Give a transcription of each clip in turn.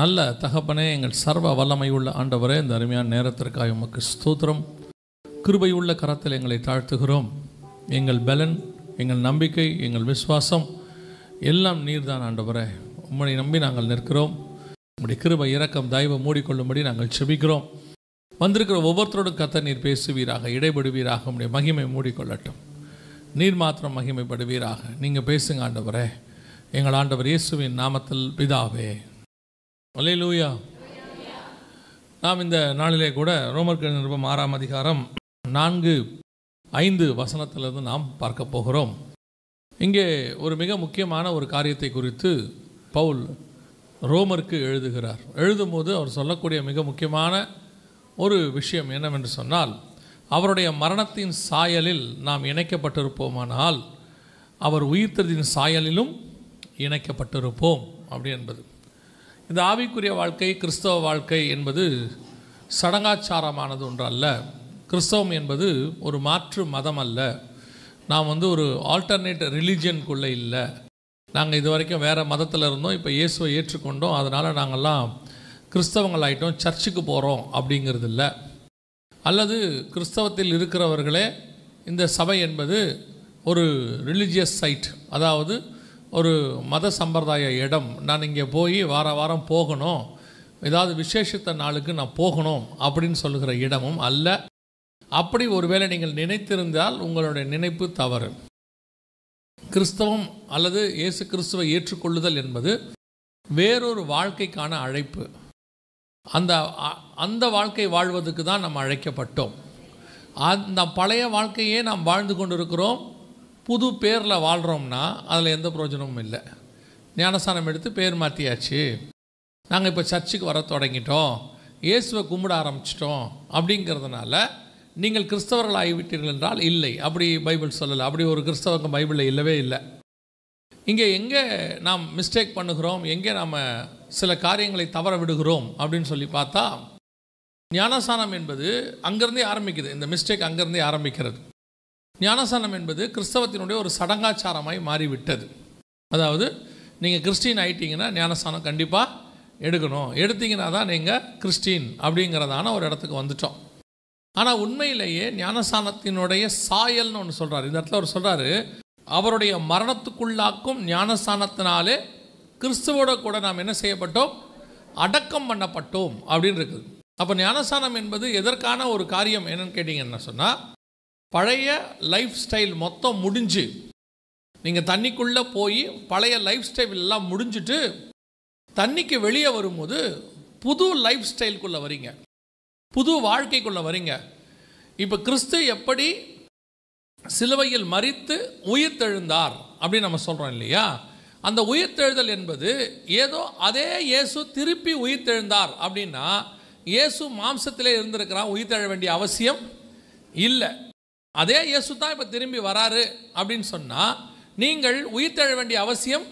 நல்ல தகப்பனே எங்கள் சர்வ வல்லமை உள்ள ஆண்டவரே இந்த அருமையான நேரத்திற்காக உமக்கு ஸ்தோத்திரம் கிருபையுள்ள கரத்தில் எங்களை தாழ்த்துகிறோம் எங்கள் பலன் எங்கள் நம்பிக்கை எங்கள் விசுவாசம் எல்லாம் நீர்தான் ஆண்டவரே உம்மனை நம்பி நாங்கள் நிற்கிறோம் உங்களுடைய கிருபை இறக்கம் தயவு மூடிக்கொள்ளும்படி நாங்கள் செபிக்கிறோம் வந்திருக்கிற ஒவ்வொருத்தரோடும் கத்த நீர் பேசுவீராக இடைபடுவீராக உங்களுடைய மகிமை மூடிக்கொள்ளட்டும் நீர் மாத்திரம் மகிமைப்படுவீராக நீங்கள் பேசுங்க ஆண்டவரே எங்கள் ஆண்டவர் இயேசுவின் நாமத்தில் பிதாவே லூயா நாம் இந்த நாளிலே கூட ரோமர் நிருபம் ஆறாம் அதிகாரம் நான்கு ஐந்து வசனத்திலிருந்து நாம் பார்க்க போகிறோம் இங்கே ஒரு மிக முக்கியமான ஒரு காரியத்தை குறித்து பவுல் ரோமருக்கு எழுதுகிறார் எழுதும் போது அவர் சொல்லக்கூடிய மிக முக்கியமான ஒரு விஷயம் என்னவென்று சொன்னால் அவருடைய மரணத்தின் சாயலில் நாம் இணைக்கப்பட்டிருப்போமானால் அவர் உயிர்த்ததின் சாயலிலும் இணைக்கப்பட்டிருப்போம் அப்படி என்பது இந்த ஆவிக்குரிய வாழ்க்கை கிறிஸ்தவ வாழ்க்கை என்பது சடங்காச்சாரமானது ஒன்றல்ல கிறிஸ்தவம் என்பது ஒரு மாற்று மதம் அல்ல நாம் வந்து ஒரு ஆல்டர்னேட் ரிலீஜியனுக்குள்ளே இல்லை நாங்கள் இது வரைக்கும் வேறு மதத்தில் இருந்தோம் இப்போ இயேசுவை ஏற்றுக்கொண்டோம் அதனால் நாங்கள்லாம் கிறிஸ்தவங்களாயிட்டோம் சர்ச்சுக்கு போகிறோம் அப்படிங்கிறது இல்லை அல்லது கிறிஸ்தவத்தில் இருக்கிறவர்களே இந்த சபை என்பது ஒரு ரிலீஜியஸ் சைட் அதாவது ஒரு மத சம்பிரதாய இடம் நான் இங்கே போய் வார வாரம் போகணும் ஏதாவது விசேஷத்த நாளுக்கு நான் போகணும் அப்படின்னு சொல்லுகிற இடமும் அல்ல அப்படி ஒருவேளை நீங்கள் நினைத்திருந்தால் உங்களுடைய நினைப்பு தவறு கிறிஸ்தவம் அல்லது இயேசு கிறிஸ்துவை ஏற்றுக்கொள்ளுதல் என்பது வேறொரு வாழ்க்கைக்கான அழைப்பு அந்த அந்த வாழ்க்கை வாழ்வதற்கு தான் நம்ம அழைக்கப்பட்டோம் அந்த பழைய வாழ்க்கையே நாம் வாழ்ந்து கொண்டிருக்கிறோம் புது பேரில் வாழ்கிறோம்னா அதில் எந்த பிரயோஜனமும் இல்லை ஞானஸ்தானம் எடுத்து பேர் மாற்றியாச்சு நாங்கள் இப்போ சர்ச்சுக்கு வர தொடங்கிட்டோம் இயேசுவை கும்பிட ஆரம்பிச்சிட்டோம் அப்படிங்கிறதுனால நீங்கள் கிறிஸ்தவர்கள் ஆகிவிட்டீர்கள் என்றால் இல்லை அப்படி பைபிள் சொல்லலை அப்படி ஒரு கிறிஸ்தவங்க பைபிளில் இல்லவே இல்லை இங்கே எங்கே நாம் மிஸ்டேக் பண்ணுகிறோம் எங்கே நாம் சில காரியங்களை தவற விடுகிறோம் அப்படின்னு சொல்லி பார்த்தா ஞானஸ்தானம் என்பது அங்கேருந்தே ஆரம்பிக்குது இந்த மிஸ்டேக் அங்கேருந்தே ஆரம்பிக்கிறது ஞானசானம் என்பது கிறிஸ்தவத்தினுடைய ஒரு சடங்காச்சாரமாய் மாறிவிட்டது அதாவது நீங்கள் கிறிஸ்டின் ஆயிட்டீங்கன்னா ஞானசானம் கண்டிப்பாக எடுக்கணும் எடுத்தீங்கன்னா தான் நீங்கள் கிறிஸ்டின் அப்படிங்கிறதான ஒரு இடத்துக்கு வந்துட்டோம் ஆனால் உண்மையிலேயே ஞானசானத்தினுடைய சாயல்னு ஒன்று சொல்கிறார் இந்த இடத்துல அவர் சொல்கிறாரு அவருடைய மரணத்துக்குள்ளாக்கும் ஞானஸ்தானத்தினாலே கிறிஸ்துவோட கூட நாம் என்ன செய்யப்பட்டோம் அடக்கம் பண்ணப்பட்டோம் அப்படின்னு இருக்குது அப்போ ஞானஸ்தானம் என்பது எதற்கான ஒரு காரியம் என்னன்னு கேட்டிங்கன்னா சொன்னால் பழைய லைஃப் ஸ்டைல் மொத்தம் முடிஞ்சு நீங்கள் தண்ணிக்குள்ளே போய் பழைய லைஃப் ஸ்டைல் எல்லாம் முடிஞ்சுட்டு தண்ணிக்கு வெளியே வரும்போது புது லைஃப் ஸ்டைல்குள்ளே வரீங்க புது வாழ்க்கைக்குள்ளே வரீங்க இப்போ கிறிஸ்து எப்படி சிலுவையில் மறித்து உயிர்த்தெழுந்தார் அப்படின்னு நம்ம சொல்கிறோம் இல்லையா அந்த உயிர்த்தெழுதல் என்பது ஏதோ அதே இயேசு திருப்பி உயிர்த்தெழுந்தார் அப்படின்னா இயேசு மாம்சத்திலே இருந்திருக்கிறான் உயிர்த்தெழ வேண்டிய அவசியம் இல்லை அதே இயேசு தான் இப்போ திரும்பி வராரு அப்படின்னு சொன்னால் நீங்கள் உயிர் தழ வேண்டிய அவசியம்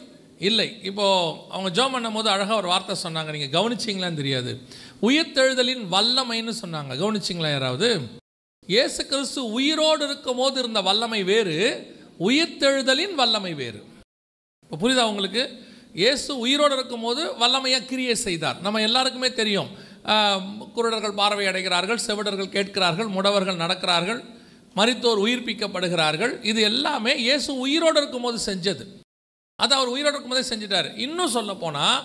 இல்லை இப்போது அவங்க ஜோம் பண்ணும்போது அழகாக ஒரு வார்த்தை சொன்னாங்க நீங்கள் கவனிச்சிங்களான்னு தெரியாது உயிர்த்தெழுதலின் வல்லமைன்னு சொன்னாங்க கவனிச்சிங்களா யாராவது இயேசு கிறிஸ்து உயிரோடு இருக்கும் போது இருந்த வல்லமை வேறு உயிர்த்தெழுதலின் வல்லமை வேறு இப்போ புரியுதா உங்களுக்கு இயேசு உயிரோடு இருக்கும்போது வல்லமையாக கிரியை செய்தார் நம்ம எல்லாருக்குமே தெரியும் குருடர்கள் பார்வை அடைகிறார்கள் செவிடர்கள் கேட்கிறார்கள் முடவர்கள் நடக்கிறார்கள் மறித்தோர் உயிர்ப்பிக்கப்படுகிறார்கள் இது எல்லாமே இயேசு உயிரோடு இருக்கும்போது செஞ்சது அது அவர் உயிரோடு இருக்கும்போதே செஞ்சிட்டார் இன்னும் சொல்ல போனால்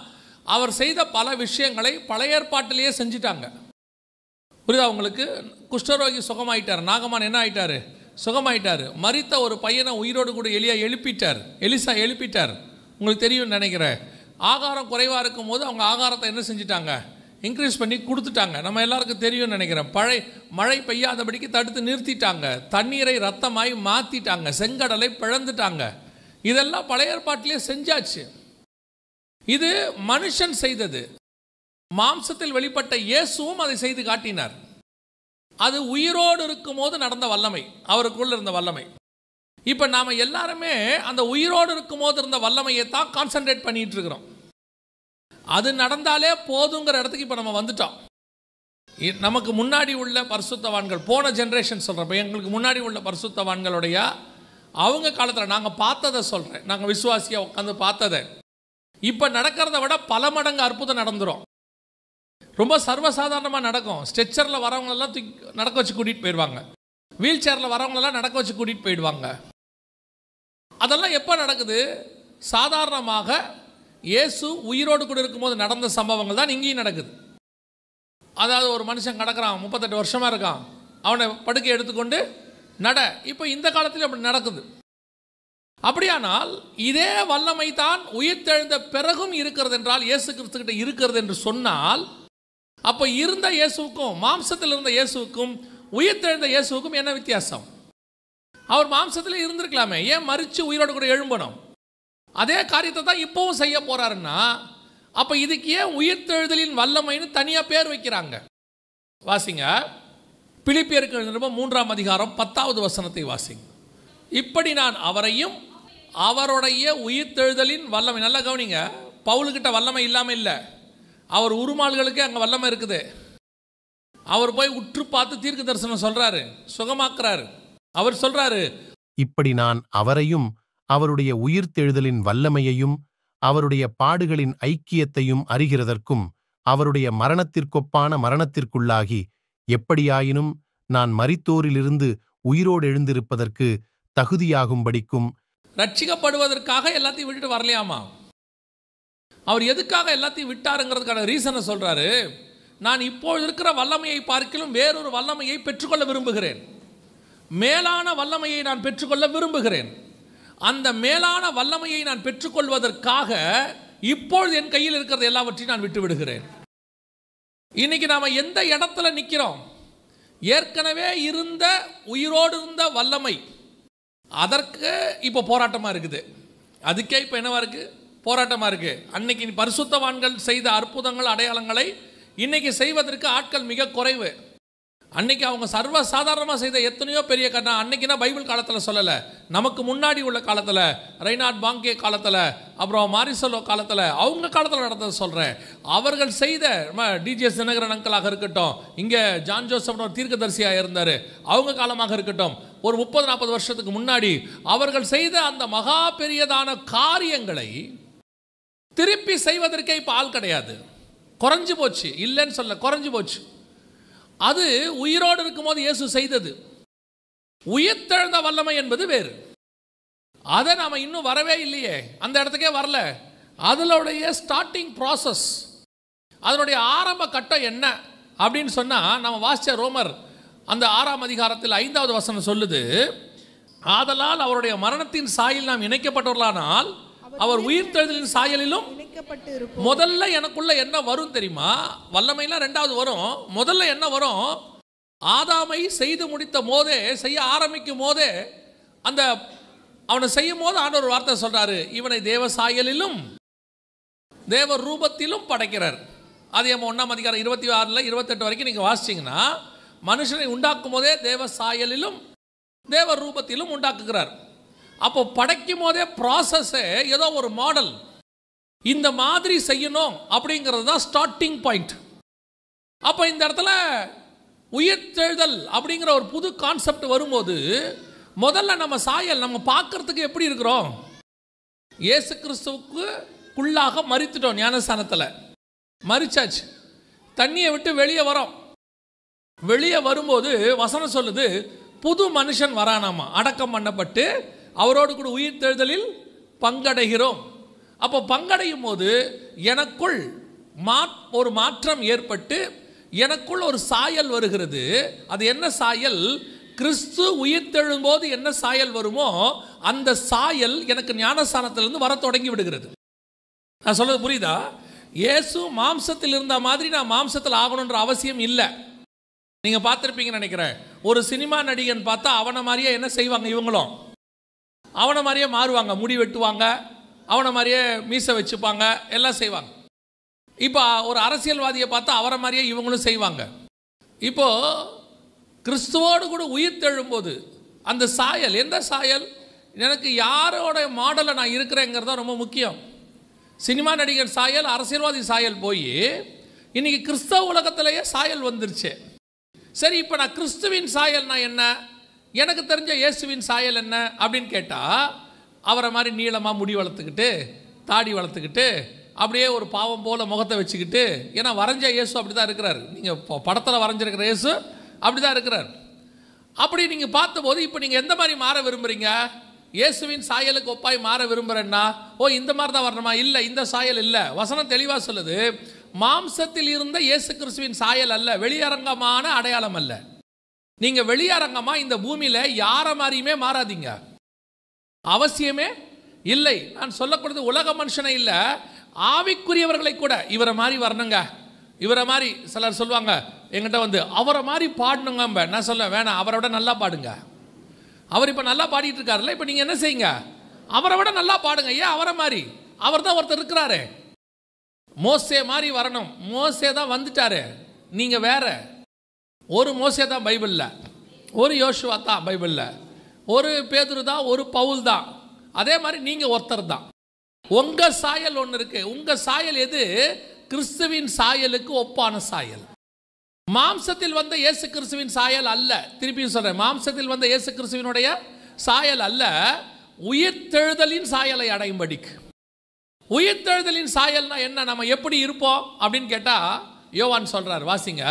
அவர் செய்த பல விஷயங்களை பழைய ஏற்பாட்டிலேயே செஞ்சிட்டாங்க புரியுதா அவங்களுக்கு குஷ்டரோகி சுகமாயிட்டார் நாகமான் என்ன ஆயிட்டாரு சுகமாயிட்டார் மறித்த ஒரு பையனை உயிரோடு கூட எலியா எழுப்பிட்டார் எலிசா எழுப்பிட்டார் உங்களுக்கு தெரியும்னு நினைக்கிறேன் ஆகாரம் குறைவாக இருக்கும் போது அவங்க ஆகாரத்தை என்ன செஞ்சிட்டாங்க இன்க்ரீஸ் பண்ணி கொடுத்துட்டாங்க நம்ம எல்லாருக்கும் தெரியும்னு நினைக்கிறேன் பழை மழை பெய்யாதபடிக்கு தடுத்து நிறுத்திட்டாங்க தண்ணீரை ரத்தமாய் மாற்றிட்டாங்க செங்கடலை பிழந்துட்டாங்க இதெல்லாம் பழைய ஏற்பாட்டிலே செஞ்சாச்சு இது மனுஷன் செய்தது மாம்சத்தில் வெளிப்பட்ட இயேசுவும் அதை செய்து காட்டினார் அது உயிரோடு இருக்கும் போது நடந்த வல்லமை அவருக்குள்ள இருந்த வல்லமை இப்போ நாம் எல்லாருமே அந்த உயிரோடு இருக்கும் போது இருந்த வல்லமையை தான் கான்சன்ட்ரேட் பண்ணிட்டு இருக்கிறோம் அது நடந்தாலே போதுங்கிற இடத்துக்கு இப்போ நம்ம வந்துட்டோம் நமக்கு முன்னாடி உள்ள பரிசுத்தவான்கள் போன ஜென்ரேஷன் சொல்கிறப்ப எங்களுக்கு முன்னாடி உள்ள பரிசுத்தவான்களுடைய அவங்க காலத்தில் நாங்கள் பார்த்ததை சொல்கிறேன் நாங்கள் விசுவாசியாக உட்காந்து பார்த்ததை இப்போ நடக்கிறத விட பல மடங்கு அற்புதம் நடந்துடும் ரொம்ப சர்வசாதாரணமாக நடக்கும் ஸ்ட்ரெச்சரில் வரவங்களெல்லாம் தூக்கி நடக்க வச்சு கூட்டிகிட்டு போயிடுவாங்க வீல் சேரில் வரவங்களெல்லாம் நடக்க வச்சு கூட்டிகிட்டு போயிடுவாங்க அதெல்லாம் எப்போ நடக்குது சாதாரணமாக இயேசு உயிரோடு கூட இருக்கும்போது நடந்த சம்பவங்கள் தான் இங்கேயும் நடக்குது அதாவது ஒரு மனுஷன் கிடக்கிறான் முப்பத்தெட்டு வருஷமாக இருக்கான் அவனை படுக்கை எடுத்துக்கொண்டு நட இப்போ இந்த காலத்தில் அப்படி நடக்குது அப்படியானால் இதே வல்லமை தான் உயிர்த்தெழுந்த பிறகும் இருக்கிறது என்றால் இயேசு கிறிஸ்துக்கிட்ட இருக்கிறது என்று சொன்னால் அப்போ இருந்த இயேசுக்கும் மாம்சத்தில் இருந்த இயேசுக்கும் உயிர்த்தெழுந்த இயேசுக்கும் என்ன வித்தியாசம் அவர் மாம்சத்தில் இருந்திருக்கலாமே ஏன் மறித்து உயிரோடு கூட எழும்பணும் அதே காரியத்தை தான் இப்போவும் செய்ய போகிறாருன்னா அப்போ இதுக்கு ஏன் உயிர்த்தெழுதலின் வல்லமைன்னு தனியாக பேர் வைக்கிறாங்க வாசிங்க பிலிப்பியருக்கு எழுந்திருப்ப மூன்றாம் அதிகாரம் பத்தாவது வசனத்தை வாசிங்க இப்படி நான் அவரையும் அவருடைய உயிர்த்தெழுதலின் வல்லமை நல்லா கவனிங்க பவுலுக்கிட்ட வல்லமை இல்லாமல் இல்லை அவர் உருமாள்களுக்கே அங்கே வல்லமை இருக்குது அவர் போய் உற்று பார்த்து தீர்க்க தரிசனம் சொல்கிறாரு சுகமாக்குறாரு அவர் சொல்கிறாரு இப்படி நான் அவரையும் அவருடைய உயிர்த்தெழுதலின் வல்லமையையும் அவருடைய பாடுகளின் ஐக்கியத்தையும் அறிகிறதற்கும் அவருடைய மரணத்திற்கொப்பான மரணத்திற்குள்ளாகி எப்படியாயினும் நான் மரித்தோரிலிருந்து உயிரோடு எழுந்திருப்பதற்கு தகுதியாகும்படிக்கும் ரட்சிக்கப்படுவதற்காக எல்லாத்தையும் விட்டுட்டு வரலையாமா அவர் எதுக்காக எல்லாத்தையும் விட்டாருங்கிறதுக்கான ரீசனை சொல்றாரு நான் இப்போது இருக்கிற வல்லமையை பார்க்கிலும் வேறொரு வல்லமையை பெற்றுக்கொள்ள விரும்புகிறேன் மேலான வல்லமையை நான் பெற்றுக்கொள்ள விரும்புகிறேன் அந்த மேலான வல்லமையை நான் பெற்றுக்கொள்வதற்காக இப்பொழுது என் கையில் இருக்கிறது எல்லாவற்றையும் நான் விட்டு விடுகிறேன் இன்னைக்கு நாம் எந்த இடத்துல நிற்கிறோம் ஏற்கனவே இருந்த உயிரோடு இருந்த வல்லமை அதற்கு இப்போ போராட்டமாக இருக்குது அதுக்கே இப்போ என்னவாக இருக்குது போராட்டமாக இருக்குது அன்னைக்கு பரிசுத்தவான்கள் செய்த அற்புதங்கள் அடையாளங்களை இன்னைக்கு செய்வதற்கு ஆட்கள் மிக குறைவு அன்னைக்கு அவங்க சர்வ சாதாரணமாக செய்த எத்தனையோ பெரிய கட்டணம் அன்னைக்குன்னா பைபிள் காலத்தில் சொல்லலை நமக்கு முன்னாடி உள்ள காலத்தில் ரெய்னாட் பாங்கே காலத்தில் அப்புறம் மாரிசலோ காலத்தில் அவங்க காலத்தில் நடந்தது சொல்கிறேன் அவர்கள் செய்த டிஜிஎஸ் தினகரன் அங்கலாக இருக்கட்டும் இங்கே ஜான் ஜோசப்னு ஒரு தீர்க்கதரிசியாக இருந்தார் அவங்க காலமாக இருக்கட்டும் ஒரு முப்பது நாற்பது வருஷத்துக்கு முன்னாடி அவர்கள் செய்த அந்த மகா பெரியதான காரியங்களை திருப்பி செய்வதற்கே இப்போ ஆள் கிடையாது குறைஞ்சி போச்சு இல்லைன்னு சொல்ல குறைஞ்சி போச்சு அது உயிரோடு இருக்கும்போது இயேசு செய்தது உயிர்த்தெழுந்த வல்லமை என்பது வேறு அதை நாம் இன்னும் வரவே இல்லையே அந்த இடத்துக்கே வரல அதனுடைய ஸ்டார்டிங் ப்ராசஸ் அதனுடைய ஆரம்ப கட்டம் என்ன அப்படின்னு சொன்னால் நம்ம வாசித்த ரோமர் அந்த ஆறாம் அதிகாரத்தில் ஐந்தாவது வசனம் சொல்லுது ஆதலால் அவருடைய மரணத்தின் சாயில் நாம் இணைக்கப்பட்டவர்களானால் அவர் உயிர் உயிர்த்தெழுதலின் சாயலிலும் முதல்ல எனக்குள்ள என்ன வரும் தெரியுமா வல்லமைலாம் ரெண்டாவது வரும் முதல்ல என்ன வரும் ஆதாமை செய்து முடித்த போதே செய்ய ஆரம்பிக்கும் போதே அந்த அவனை செய்யும் போது ஆண்டவர் வார்த்தை சொல்றாரு இவனை தேவ சாயலிலும் தேவ ரூபத்திலும் படைக்கிறார் அது நம்ம ஒன்றாம் அதிகாரம் இருபத்தி ஆறில் இருபத்தெட்டு வரைக்கும் நீங்கள் வாசிச்சிங்கன்னா மனுஷனை உண்டாக்கும் போதே தேவ சாயலிலும் தேவ ரூபத்திலும் உண்டாக்குகிறார் அப்போ படைக்கும் போதே ப்ராசஸ்ஸு ஏதோ ஒரு மாடல் இந்த மாதிரி செய்யணும் அப்படிங்கிறது தான் ஸ்டார்டிங் பாயிண்ட் அப்போ இந்த இடத்துல உயிர்த்தெழுதல் அப்படிங்கிற ஒரு புது கான்செப்ட் வரும்போது முதல்ல நம்ம சாயல் நம்ம பார்க்கறதுக்கு எப்படி இருக்கிறோம் இயேசு கிறிஸ்துவுக்கு உள்ளாக மறித்துட்டோம் ஞானஸ்தானத்தில் மறிச்சாச்சு தண்ணியை விட்டு வெளியே வரோம் வெளியே வரும்போது வசனம் சொல்லுது புது மனுஷன் வரானாமா அடக்கம் பண்ணப்பட்டு அவரோடு கூட உயிர் தேர்தலில் பங்கடைகிறோம் அப்போ பங்கடையும் போது எனக்குள் மா ஒரு மாற்றம் ஏற்பட்டு எனக்குள் ஒரு சாயல் வருகிறது அது என்ன சாயல் கிறிஸ்து உயிர்த்தெழும்போது என்ன சாயல் வருமோ அந்த சாயல் எனக்கு ஞானஸ்தானத்திலிருந்து வர தொடங்கி விடுகிறது நான் சொல்கிறது புரியுதா இயேசு மாம்சத்தில் இருந்த மாதிரி நான் மாம்சத்தில் ஆகணுன்ற அவசியம் இல்லை நீங்கள் பார்த்துருப்பீங்கன்னு நினைக்கிறேன் ஒரு சினிமா நடிகன் பார்த்தா அவனை மாதிரியே என்ன செய்வாங்க இவங்களும் அவனை மாதிரியே மாறுவாங்க முடி வெட்டுவாங்க அவனை மாதிரியே மீசை வச்சுப்பாங்க எல்லாம் செய்வாங்க இப்போ ஒரு அரசியல்வாதியை பார்த்தா அவரை மாதிரியே இவங்களும் செய்வாங்க இப்போது கிறிஸ்துவோடு கூட உயிர் தெழும்போது அந்த சாயல் எந்த சாயல் எனக்கு யாரோட மாடலில் நான் இருக்கிறேங்கிறது தான் ரொம்ப முக்கியம் சினிமா நடிகர் சாயல் அரசியல்வாதி சாயல் போய் இன்றைக்கி கிறிஸ்தவ உலகத்திலேயே சாயல் வந்துருச்சு சரி இப்போ நான் கிறிஸ்துவின் சாயல்னா என்ன எனக்கு தெரிஞ்ச இயேசுவின் சாயல் என்ன அப்படின்னு கேட்டால் அவரை மாதிரி நீளமாக முடி வளர்த்துக்கிட்டு தாடி வளர்த்துக்கிட்டு அப்படியே ஒரு பாவம் போல் முகத்தை வச்சுக்கிட்டு ஏன்னா வரைஞ்ச இயேசு அப்படி தான் இருக்கிறார் நீங்கள் இப்போ படத்தில் வரைஞ்சிருக்கிற இயேசு அப்படி தான் இருக்கிறார் அப்படி நீங்கள் பார்த்தபோது இப்போ நீங்கள் எந்த மாதிரி மாற விரும்புகிறீங்க இயேசுவின் சாயலுக்கு ஒப்பாய் மாற விரும்புகிறேன்னா ஓ இந்த மாதிரி தான் வரணுமா இல்லை இந்த சாயல் இல்லை வசனம் தெளிவாக சொல்லுது மாம்சத்தில் இருந்த இயேசு கிறிஸ்துவின் சாயல் அல்ல வெளியரங்கமான அடையாளம் அல்ல நீங்கள் வெளியரங்கமா இந்த பூமியில் யாரை மாதிரியுமே மாறாதீங்க அவசியமே இல்லை நான் சொல்லக்கூடாது உலக மனுஷனை இல்லை ஆவிக்குரியவர்களை கூட இவரை மாதிரி வரணுங்க இவரை மாதிரி சிலர் சொல்லுவாங்க எங்கிட்ட வந்து அவரை மாதிரி பாடணுங்க நான் சொல்ல வேணாம் அவரை விட நல்லா பாடுங்க அவர் இப்போ நல்லா பாடிட்டு இருக்காருல்ல இப்போ நீங்கள் என்ன செய்யுங்க அவரை விட நல்லா பாடுங்க ஏன் அவரை மாதிரி அவர் தான் ஒருத்தர் இருக்கிறாரு மோசே மாதிரி வரணும் மோசே தான் வந்துட்டாரு நீங்கள் வேற ஒரு மோசே தான் பைபிளில் ஒரு யோசுவா தான் பைபிளில் ஒரு பேதுரு தான் ஒரு பவுல் தான் அதே மாதிரி நீங்கள் ஒருத்தர் தான் உங்கள் சாயல் ஒன்று இருக்குது உங்கள் சாயல் எது கிறிஸ்துவின் சாயலுக்கு ஒப்பான சாயல் மாம்சத்தில் வந்த இயேசு கிறிஸ்துவின் சாயல் அல்ல திருப்பியும் சொல்கிறேன் மாம்சத்தில் வந்த இயேசு கிறிஸ்துவினுடைய சாயல் அல்ல உயிர்த்தெழுதலின் சாயலை அடையும் படிக்கு உயிர்த்தெழுதலின் சாயல்னா என்ன நம்ம எப்படி இருப்போம் அப்படின்னு கேட்டால் யோவான் சொல்கிறார் வாசிங்க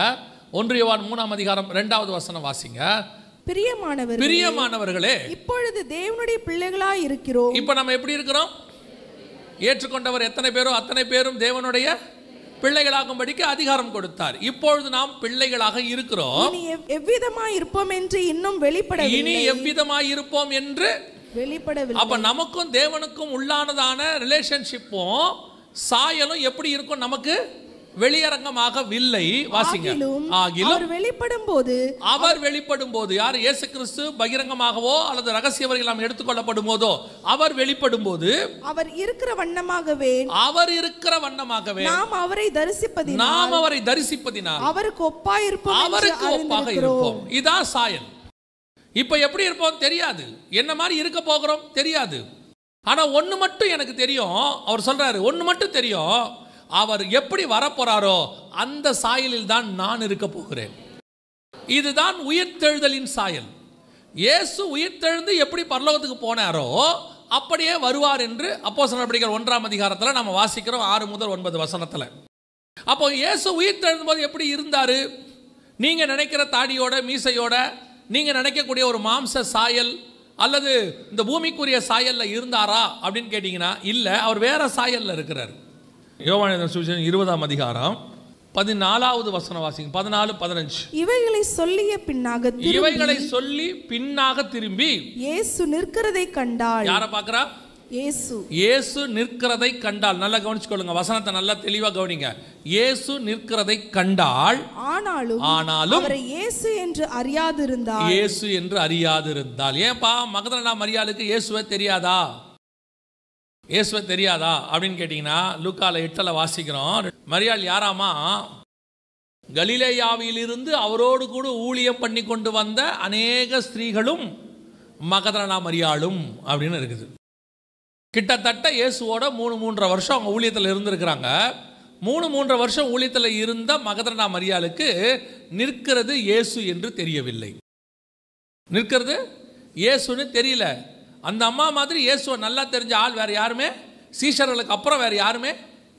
ஒன்றியவான் மூணாம் அதிகாரம் ரெண்டாவது வசனம் வாசிங்க பிரியமானவர் பிரியமானவர்களே இப்பொழுது தேவனுடைய பிள்ளைகளா இருக்கிறோம் இப்போ நம்ம எப்படி இருக்கிறோம் ஏற்றுக்கொண்டவர் எத்தனை பேரும் அத்தனை பேரும் தேவனுடைய பிள்ளைகளாகும்படிக்கு அதிகாரம் கொடுத்தார் இப்பொழுது நாம் பிள்ளைகளாக இருக்கிறோம் எவ்விதமாய் இருப்போம் என்று இன்னும் வெளிப்பட இனி எவ்விதமாய் இருப்போம் என்று வெளிப்படவில்லை அப்ப நமக்கும் தேவனுக்கும் உள்ளானதான ரிலேஷன்ஷிப்பும் சாயலும் எப்படி இருக்கும் நமக்கு வெளியரங்கமாகவில்லை வாசிங்க ஆகிலும் வெளிப்படும் போது அவர் வெளிப்படும் போது யார் இயேசு கிறிஸ்து பகிரங்கமாகவோ அல்லது ரகசிய வரையில் எடுத்துக்கொள்ளப்படும் போதோ அவர் வெளிப்படும் போது அவர் இருக்கிற வண்ணமாகவே அவர் இருக்கிற வண்ணமாகவே நாம் அவரை தரிசிப்பதினால் நாம் அவரை தரிசிப்பதினால் அவருக்கு ஒப்பாக இருப்போம் அவருக்கு ஒப்பாக இருப்போம் இதான் சாயல் இப்ப எப்படி இருப்போம் தெரியாது என்ன மாதிரி இருக்க போகிறோம் தெரியாது ஆனா ஒண்ணு மட்டும் எனக்கு தெரியும் அவர் சொல்றாரு ஒண்ணு மட்டும் தெரியும் அவர் எப்படி வரப்போறாரோ அந்த சாயலில் தான் நான் இருக்க போகிறேன் இதுதான் உயிர்த்தெழுதலின் சாயல் இயேசு உயிர்த்தெழுந்து எப்படி பரலோகத்துக்கு போனாரோ அப்படியே வருவார் என்று அப்போ நடவடிக்கைகள் ஒன்றாம் அதிகாரத்தில் நம்ம வாசிக்கிறோம் ஆறு முதல் ஒன்பது வசனத்தில் அப்போ இயேசு உயிர்த்தெழுந்த போது எப்படி இருந்தார் நீங்கள் நினைக்கிற தாடியோட மீசையோட நீங்கள் நினைக்கக்கூடிய ஒரு மாம்ச சாயல் அல்லது இந்த பூமிக்குரிய சாயலில் இருந்தாரா அப்படின்னு கேட்டிங்கன்னா இல்லை அவர் வேறு சாயலில் இருக்கிறார் யோவான சுவிசேஷம் இருபதாம் அதிகாரம் பதினாலாவது வசனம் வாசிங்க பதினாலு பதினஞ்சு இவைகளை சொல்லிய பின்னாக இவைகளை சொல்லி பின்னாக திரும்பி இயேசு நிற்கிறதை கண்டால் யார பாக்குறா இயேசு இயேசு நிற்கிறதை கண்டால் நல்லா கவனிச்சுக்கொள்ளுங்க வசனத்தை நல்லா தெளிவா கவனிங்க இயேசு நிற்கிறதை கண்டால் ஆனாலும் ஆனாலும் அவரை இயேசு என்று அறியாதிருந்தாள் இயேசு என்று அறியாதிருந்தாள் ஏன்பா மகதனா மரியாளுக்கு இயேசுவே தெரியாதா இயேசுவை தெரியாதா அப்படின்னு கேட்டிங்கன்னா லூக்கால எட்டில் வாசிக்கிறோம் மரியாள் யாராமா கலிலேயாவிலிருந்து அவரோடு கூட ஊழியம் பண்ணி கொண்டு வந்த அநேக ஸ்திரீகளும் மகதரனா மரியாளும் அப்படின்னு இருக்குது கிட்டத்தட்ட இயேசுவோட மூணு மூன்றரை வருஷம் அவங்க ஊழியத்தில் இருந்திருக்கிறாங்க மூணு மூன்றரை வருஷம் ஊழியத்தில் இருந்த மகதரனா மரியாளுக்கு நிற்கிறது இயேசு என்று தெரியவில்லை நிற்கிறது இயேசுன்னு தெரியல அந்த அம்மா மாதிரி இயேசுவை நல்லா தெரிஞ்ச ஆள் வேறு யாருமே சீஷர்களுக்கு அப்புறம் வேறு யாருமே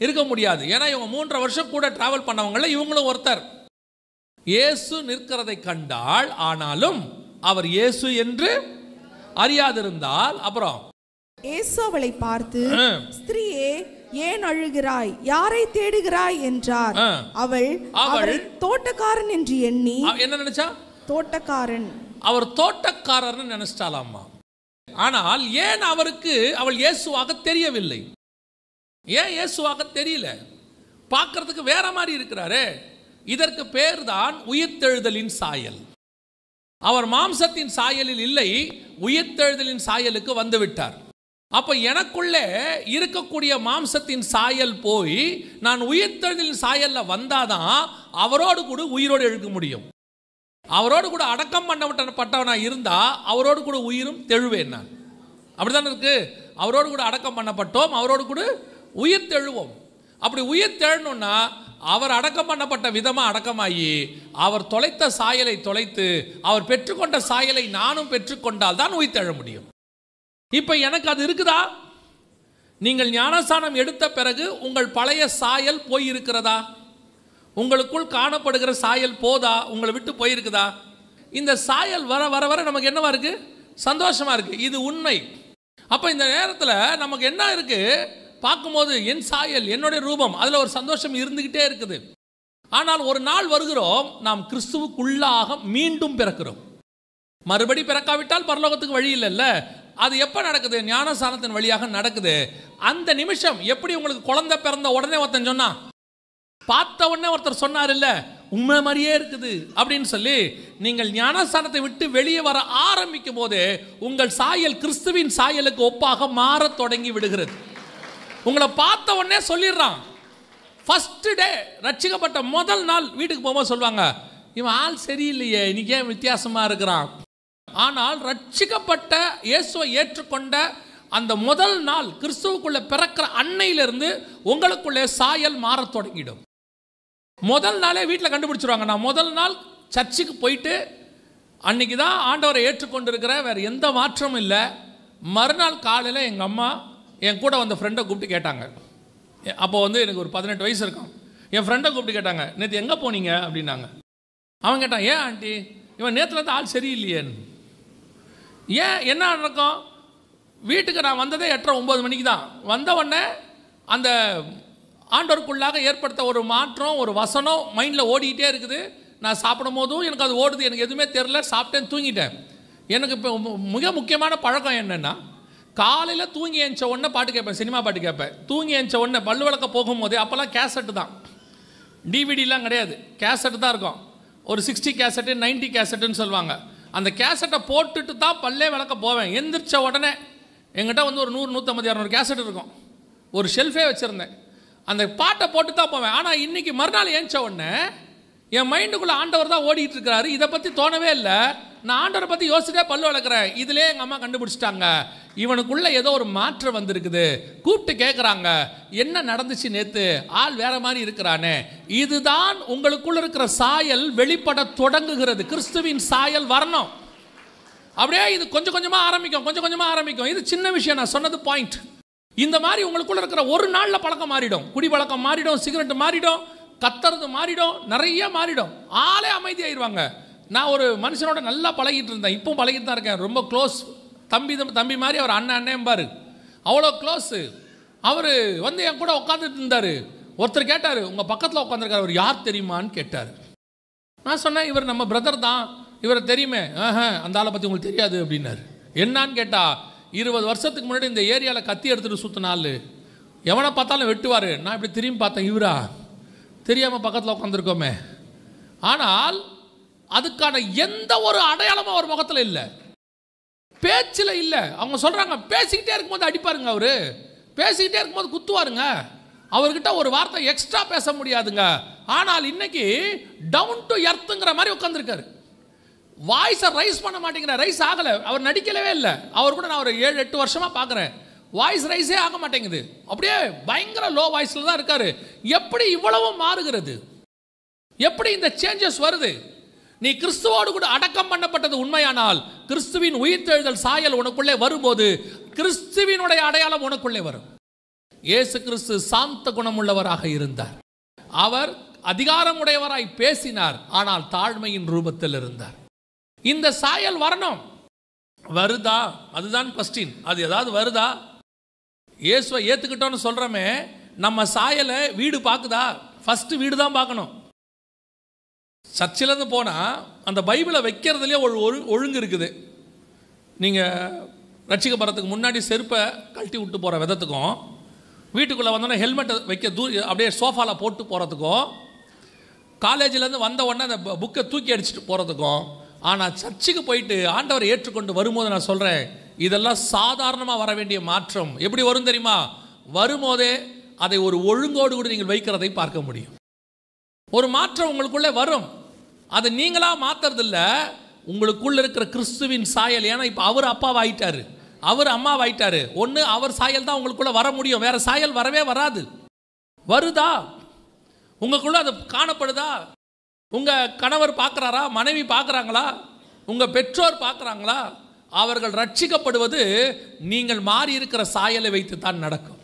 இருக்க முடியாது ஏன்னா இவங்க மூன்றரை வருஷம் கூட ட்ராவல் பண்ணவங்கள இவங்களும் ஒருத்தர் இயேசு நிற்கிறதை கண்டால் ஆனாலும் அவர் இயேசு என்று அறியாதிருந்தால் அப்புறம் இயேசு பார்த்து ஸ்திரீயே ஏன் அழுகிறாய் யாரை தேடுகிறாய் என்றார் அவள் அவள் தோட்டக்காரன் என்று எண்ணி என்ன நினைச்சா தோட்டக்காரன் அவர் தோட்டக்காரர்னு நினைச்சாலாமா ஆனால் ஏன் அவருக்கு அவள் இயேசுவாக தெரியவில்லை ஏன் இயேசுவாக தெரியல பார்க்கறதுக்கு வேற மாதிரி இருக்கிறாரே இதற்கு பேர் தான் உயிர்த்தெழுதலின் சாயல் அவர் மாம்சத்தின் சாயலில் இல்லை உயிர்த்தெழுதலின் சாயலுக்கு வந்துவிட்டார் அப்ப எனக்குள்ளே இருக்கக்கூடிய மாம்சத்தின் சாயல் போய் நான் உயிர்த்தெழுதலின் சாயலில் வந்தாதான் அவரோடு கூட உயிரோடு எழுக்க முடியும் அவரோடு கூட அடக்கம் பண்ணப்பட்ட பட்டவனாக இருந்தால் அவரோடு கூட உயிரும் தெழுவேன் நான் அப்படி தானே இருக்குது அவரோடு கூட அடக்கம் பண்ணப்பட்டோம் அவரோடு கூட உயிர் தெழுவோம் அப்படி உயிர் தெழணும்னா அவர் அடக்கம் பண்ணப்பட்ட விதமாக அடக்கமாகி அவர் தொலைத்த சாயலை தொலைத்து அவர் பெற்றுக்கொண்ட சாயலை நானும் பெற்றுக்கொண்டால் தான் உயிர் தெழ முடியும் இப்போ எனக்கு அது இருக்குதா நீங்கள் ஞானசானம் எடுத்த பிறகு உங்கள் பழைய சாயல் போய் இருக்கிறதா உங்களுக்குள் காணப்படுகிற சாயல் போதா உங்களை விட்டு போயிருக்குதா இந்த சாயல் வர வர வர நமக்கு என்னவா இருக்கு சந்தோஷமா இருக்கு இது உண்மை அப்போ இந்த நேரத்தில் நமக்கு என்ன இருக்கு பார்க்கும்போது என் சாயல் என்னுடைய ரூபம் அதில் ஒரு சந்தோஷம் இருந்துக்கிட்டே இருக்குது ஆனால் ஒரு நாள் வருகிறோம் நாம் கிறிஸ்துவுக்குள்ளாக மீண்டும் பிறக்கிறோம் மறுபடி பிறக்காவிட்டால் பரலோகத்துக்கு வழி இல்லைல்ல அது எப்போ நடக்குது ஞானசானத்தின் வழியாக நடக்குது அந்த நிமிஷம் எப்படி உங்களுக்கு குழந்தை பிறந்த உடனே ஒருத்தன் சொன்னா பார்த்த உடனே ஒருத்தர் சொன்னார் இல்லை உண்மை மாதிரியே இருக்குது அப்படின்னு சொல்லி நீங்கள் ஞானஸ்தானத்தை விட்டு வெளியே வர ஆரம்பிக்கும் போது உங்கள் சாயல் கிறிஸ்துவின் சாயலுக்கு ஒப்பாக மாற தொடங்கி விடுகிறது உங்களை பார்த்த உடனே சொல்லிடுறான் ஃபஸ்ட்டு டே ரட்சிக்கப்பட்ட முதல் நாள் வீட்டுக்கு போகும்போது சொல்லுவாங்க இவன் ஆள் சரியில்லையே இன்னைக்கு ஏன் வித்தியாசமாக இருக்கிறான் ஆனால் ரட்சிக்கப்பட்ட இயேசுவை ஏற்றுக்கொண்ட அந்த முதல் நாள் கிறிஸ்துவுக்குள்ளே பிறக்கிற அன்னையிலிருந்து உங்களுக்குள்ளே சாயல் மாறத் தொடங்கிடும் முதல் நாளே வீட்டில் கண்டுபிடிச்சிருவாங்க நான் முதல் நாள் சர்ச்சுக்கு போயிட்டு அன்னைக்கு தான் ஆண்டவரை ஏற்றுக்கொண்டிருக்கிற வேறு எந்த மாற்றமும் இல்லை மறுநாள் காலையில் எங்கள் அம்மா என் கூட வந்த ஃப்ரெண்டை கூப்பிட்டு கேட்டாங்க அப்போது வந்து எனக்கு ஒரு பதினெட்டு வயசு இருக்கும் என் ஃப்ரெண்டை கூப்பிட்டு கேட்டாங்க நேற்று எங்கே போனீங்க அப்படின்னாங்க அவன் கேட்டான் ஏன் ஆண்டி இவன் நேற்றுலேருந்து ஆள் சரியில்லையேன்னு ஏன் என்ன நடக்கும் வீட்டுக்கு நான் வந்ததே எட்டரை ஒம்பது மணிக்கு தான் வந்த உடனே அந்த ஆண்டோருக்குள்ளாக ஏற்படுத்த ஒரு மாற்றம் ஒரு வசனம் மைண்டில் ஓடிக்கிட்டே இருக்குது நான் சாப்பிடும் போதும் எனக்கு அது ஓடுது எனக்கு எதுவுமே தெரில சாப்பிட்டேன் தூங்கிட்டேன் எனக்கு இப்போ மிக முக்கியமான பழக்கம் என்னென்னா காலையில் தூங்கி எழுந்த உடனே பாட்டு கேட்பேன் சினிமா பாட்டு கேட்பேன் தூங்கி ஏஞ்ச உடனே பல்லு வழக்க போகும்போது அப்போல்லாம் கேசட்டு தான் டிவிடிலாம் கிடையாது கேசட்டு தான் இருக்கும் ஒரு சிக்ஸ்டி கேசட்டு நைன்டி கேசட்டுன்னு சொல்லுவாங்க அந்த கேசட்டை போட்டுட்டு தான் பல்லே விளக்க போவேன் எந்திரிச்ச உடனே எங்கிட்ட வந்து ஒரு நூறு நூற்றம்பது இரநூறு கேசட் இருக்கும் ஒரு ஷெல்ஃபே வச்சுருந்தேன் அந்த பாட்டை போட்டு தான் போவேன் ஆனால் இன்றைக்கி மறுநாள் ஏஞ்ச உடனே என் மைண்டுக்குள்ளே ஆண்டவர் தான் ஓடிட்டு இருக்கிறாரு இதை பற்றி தோணவே இல்லை நான் ஆண்டவரை பற்றி யோசிச்சுட்டே பல்லு வளர்க்குறேன் இதிலே எங்கள் அம்மா கண்டுபிடிச்சிட்டாங்க இவனுக்குள்ளே ஏதோ ஒரு மாற்றம் வந்திருக்குது கூப்பிட்டு கேட்குறாங்க என்ன நடந்துச்சு நேற்று ஆள் வேற மாதிரி இருக்கிறானே இதுதான் உங்களுக்குள்ள இருக்கிற சாயல் வெளிப்பட தொடங்குகிறது கிறிஸ்துவின் சாயல் வரணும் அப்படியே இது கொஞ்சம் கொஞ்சமாக ஆரம்பிக்கும் கொஞ்சம் கொஞ்சமாக ஆரம்பிக்கும் இது சின்ன விஷயம் நான் சொன்னது பாயிண்ட் இந்த மாதிரி உங்களுக்குள்ள இருக்கிற ஒரு நாளில் பழக்கம் மாறிடும் குடி பழக்கம் மாறிடும் சிகரெட் மாறிடும் கத்துறது மாறிடும் நிறைய மாறிடும் ஆளே அமைதியாயிருவாங்க நான் ஒரு மனுஷனோட நல்லா பழகிட்டு இருந்தேன் இப்போ பழகிட்டு தான் இருக்கேன் ரொம்ப க்ளோஸ் தம்பி தம்பி மாதிரி அவர் அண்ணன் அண்ணன் பாரு அவ்வளோ க்ளோஸு அவர் வந்து என் கூட உட்காந்துட்டு இருந்தார் ஒருத்தர் கேட்டார் உங்கள் பக்கத்தில் உட்காந்துருக்காரு அவர் யார் தெரியுமான்னு கேட்டார் நான் சொன்னேன் இவர் நம்ம பிரதர் தான் இவரை தெரியுமே ஆஹ அந்த ஆளை பற்றி உங்களுக்கு தெரியாது அப்படின்னாரு என்னான்னு கேட்டால் இருபது வருஷத்துக்கு முன்னாடி இந்த ஏரியாவில் கத்தி எடுத்துகிட்டு சுற்றின எவனை பார்த்தாலும் வெட்டுவார் நான் இப்படி திரும்பி பார்த்தேன் இவரா தெரியாமல் பக்கத்தில் உட்காந்துருக்கோமே ஆனால் அதுக்கான எந்த ஒரு அடையாளமும் அவர் முகத்தில் இல்லை பேச்சில் இல்லை அவங்க சொல்கிறாங்க பேசிக்கிட்டே இருக்கும்போது அடிப்பாருங்க அவர் பேசிக்கிட்டே இருக்கும்போது குத்துவாருங்க அவர்கிட்ட ஒரு வார்த்தை எக்ஸ்ட்ரா பேச முடியாதுங்க ஆனால் இன்னைக்கு டவுன் டு எர்த்துங்கிற மாதிரி உட்காந்துருக்காரு வாய்ஸை ரைஸ் பண்ண மாட்டேங்கிற ரைஸ் ஆகலை அவர் நடிக்கலவே இல்லை அவர் கூட நான் ஒரு ஏழு எட்டு வருஷமாக பார்க்குறேன் வாய்ஸ் ரைஸே ஆக மாட்டேங்குது அப்படியே பயங்கர லோ வாய்ஸில் தான் இருக்கார் எப்படி இவ்வளவு மாறுகிறது எப்படி இந்த சேஞ்சஸ் வருது நீ கிறிஸ்துவோடு கூட அடக்கம் பண்ணப்பட்டது உண்மையானால் கிறிஸ்துவின் உயிர்த்தெழுதல் சாயல் உனக்குள்ளே வரும்போது கிறிஸ்துவினுடைய அடையாளம் உனக்குள்ளே வரும் இயேசு கிறிஸ்து சாந்த குணமுள்ளவராக இருந்தார் அவர் அதிகாரமுடையவராய் பேசினார் ஆனால் தாழ்மையின் ரூபத்தில் இருந்தார் இந்த சாயல் வரணும் வருதா அதுதான் கொஸ்டின் அது ஏதாவது வருதா இயேசுவை ஏற்றுக்கிட்டோன்னு சொல்கிறோமே நம்ம சாயலை வீடு பார்க்குதா ஃபஸ்ட்டு வீடு தான் பார்க்கணும் சர்ச்சிலேருந்து போனால் அந்த பைபிளை வைக்கிறதுலேயே ஒரு ஒழுங்கு இருக்குது நீங்கள் ரட்சிக்கப்படுறதுக்கு முன்னாடி செருப்பை கழட்டி விட்டு போகிற விதத்துக்கும் வீட்டுக்குள்ளே வந்தோடனே ஹெல்மெட்டை வைக்க தூ அப்படியே சோஃபாவில் போட்டு போகிறதுக்கும் காலேஜிலேருந்து வந்த உடனே அந்த புக்கை தூக்கி அடிச்சுட்டு போகிறதுக்கும் ஆனால் சர்ச்சுக்கு போயிட்டு ஆண்டவரை ஏற்றுக்கொண்டு வரும்போது நான் சொல்கிறேன் இதெல்லாம் சாதாரணமாக வர வேண்டிய மாற்றம் எப்படி வரும் தெரியுமா வரும்போதே அதை ஒரு ஒழுங்கோடு கூட நீங்கள் வைக்கிறதை பார்க்க முடியும் ஒரு மாற்றம் உங்களுக்குள்ளே வரும் அதை நீங்களாக மாற்றுறதில்ல உங்களுக்குள்ளே இருக்கிற கிறிஸ்துவின் சாயல் ஏன்னா இப்போ அவர் அப்பாவாயிட்டார் அவர் அம்மாவாயிட்டார் ஒன்று அவர் சாயல் தான் உங்களுக்குள்ளே வர முடியும் வேறு சாயல் வரவே வராது வருதா உங்களுக்குள்ளே அது காணப்படுதா உங்கள் கணவர் பார்க்குறாரா மனைவி பார்க்குறாங்களா உங்கள் பெற்றோர் பார்க்குறாங்களா அவர்கள் ரட்சிக்கப்படுவது நீங்கள் மாறி இருக்கிற சாயலை வைத்து தான் நடக்கும்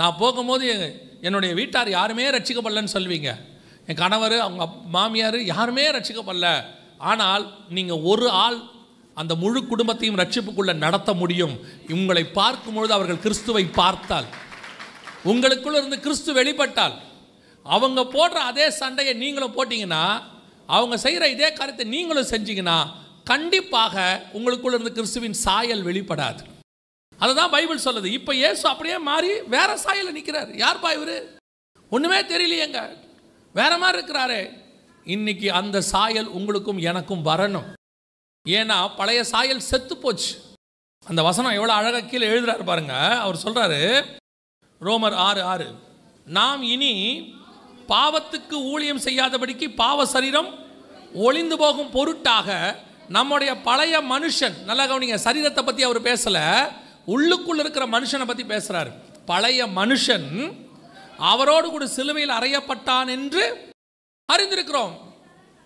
நான் போகும்போது என்னுடைய வீட்டார் யாருமே ரட்சிக்கப்படலன்னு சொல்வீங்க என் கணவர் அவங்க மாமியார் யாருமே ரட்சிக்கப்படல ஆனால் நீங்கள் ஒரு ஆள் அந்த முழு குடும்பத்தையும் ரட்சிப்புக்குள்ளே நடத்த முடியும் உங்களை பார்க்கும்பொழுது அவர்கள் கிறிஸ்துவை பார்த்தால் உங்களுக்குள்ளே இருந்து கிறிஸ்து வெளிப்பட்டால் அவங்க போடுற அதே சண்டையை நீங்களும் போட்டிங்கன்னா அவங்க செய்கிற இதே காரியத்தை நீங்களும் செஞ்சீங்கன்னா கண்டிப்பாக உங்களுக்குள்ள இருந்து கிறிஸ்துவின் சாயல் வெளிப்படாது அதுதான் பைபிள் சொல்லுது இப்போ இயேசு அப்படியே மாறி வேற சாயலில் நிற்கிறார் யார்ப்பா இவர் ஒன்றுமே தெரியலையேங்க வேற மாதிரி இருக்கிறாரே இன்னைக்கு அந்த சாயல் உங்களுக்கும் எனக்கும் வரணும் ஏன்னா பழைய சாயல் செத்து போச்சு அந்த வசனம் எவ்வளோ அழகாக கீழே எழுதுறாரு பாருங்க அவர் சொல்கிறாரு ரோமர் ஆறு ஆறு நாம் இனி பாவத்துக்கு ஊழியம் செய்யாதபடிக்கு பாவ சரீரம் ஒளிந்து போகும் பொருட்டாக நம்முடைய பழைய மனுஷன் நல்லா கவனிங்க சரீரத்தை பற்றி அவர் பேசலை உள்ளுக்குள்ள இருக்கிற மனுஷனை பற்றி பேசுகிறார் பழைய மனுஷன் அவரோடு கூட சிலுவையில் அறையப்பட்டான் என்று அறிந்திருக்கிறோம்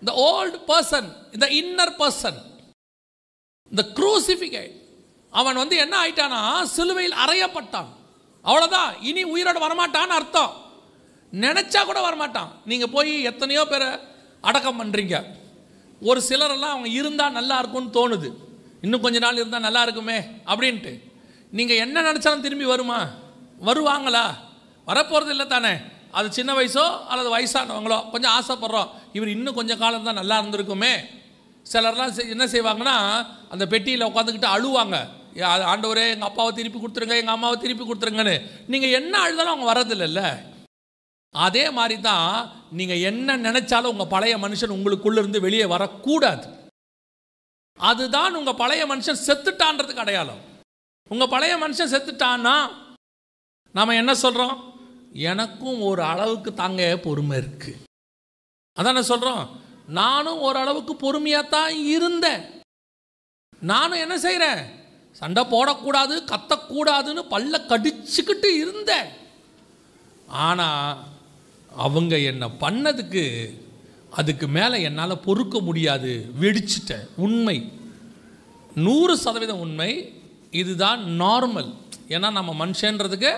இந்த ஓல்டு பர்சன் இந்த இன்னர் பர்சன் இந்த குரூசிஃபிகேட் அவன் வந்து என்ன ஆயிட்டானா சிலுவையில் அறையப்பட்டான் அவ்வளோதான் இனி உயிரோடு வரமாட்டான்னு அர்த்தம் நினச்சா கூட வரமாட்டான் நீங்கள் போய் எத்தனையோ பேரை அடக்கம் பண்ணுறீங்க ஒரு சிலரெல்லாம் அவங்க இருந்தால் நல்லா இருக்கும்னு தோணுது இன்னும் கொஞ்ச நாள் இருந்தால் நல்லா இருக்குமே அப்படின்ட்டு நீங்கள் என்ன நினச்சாலும் திரும்பி வருமா வருவாங்களா வரப்போகிறது இல்லை தானே அது சின்ன வயசோ அல்லது வயசானவங்களோ கொஞ்சம் ஆசைப்பட்றோம் இவர் இன்னும் கொஞ்சம் காலம் தான் நல்லா இருந்திருக்குமே சிலர்லாம் என்ன செய்வாங்கன்னா அந்த பெட்டியில் உட்காந்துக்கிட்டு அழுவாங்க ஆண்டவரே எங்கள் அப்பாவை திருப்பி கொடுத்துருங்க எங்கள் அம்மாவை திருப்பி கொடுத்துருங்கன்னு நீங்கள் என்ன அழுதாலும் அவங்க வரதில்லைல்ல அதே மாதிரி தான் நீங்கள் என்ன நினச்சாலும் உங்கள் பழைய மனுஷன் உங்களுக்குள்ளேருந்து வெளியே வரக்கூடாது அதுதான் உங்கள் பழைய மனுஷன் செத்துட்டான்றதுக்கு அடையாளம் உங்கள் பழைய மனுஷன் செத்துட்டான்னா நாம் என்ன சொல்கிறோம் எனக்கும் ஒரு அளவுக்கு தாங்க பொறுமை இருக்குது அதான சொல்கிறோம் நானும் ஓரளவுக்கு பொறுமையாக தான் இருந்தேன் நானும் என்ன செய்கிறேன் சண்டை போடக்கூடாது கத்தக்கூடாதுன்னு பல்ல கடிச்சுக்கிட்டு இருந்தேன் ஆனால் அவங்க என்னை பண்ணதுக்கு அதுக்கு மேலே என்னால் பொறுக்க முடியாது வெடிச்சிட்டேன் உண்மை நூறு சதவீதம் உண்மை இதுதான் நார்மல் ஏன்னா நம்ம மனுஷன்றதுக்கு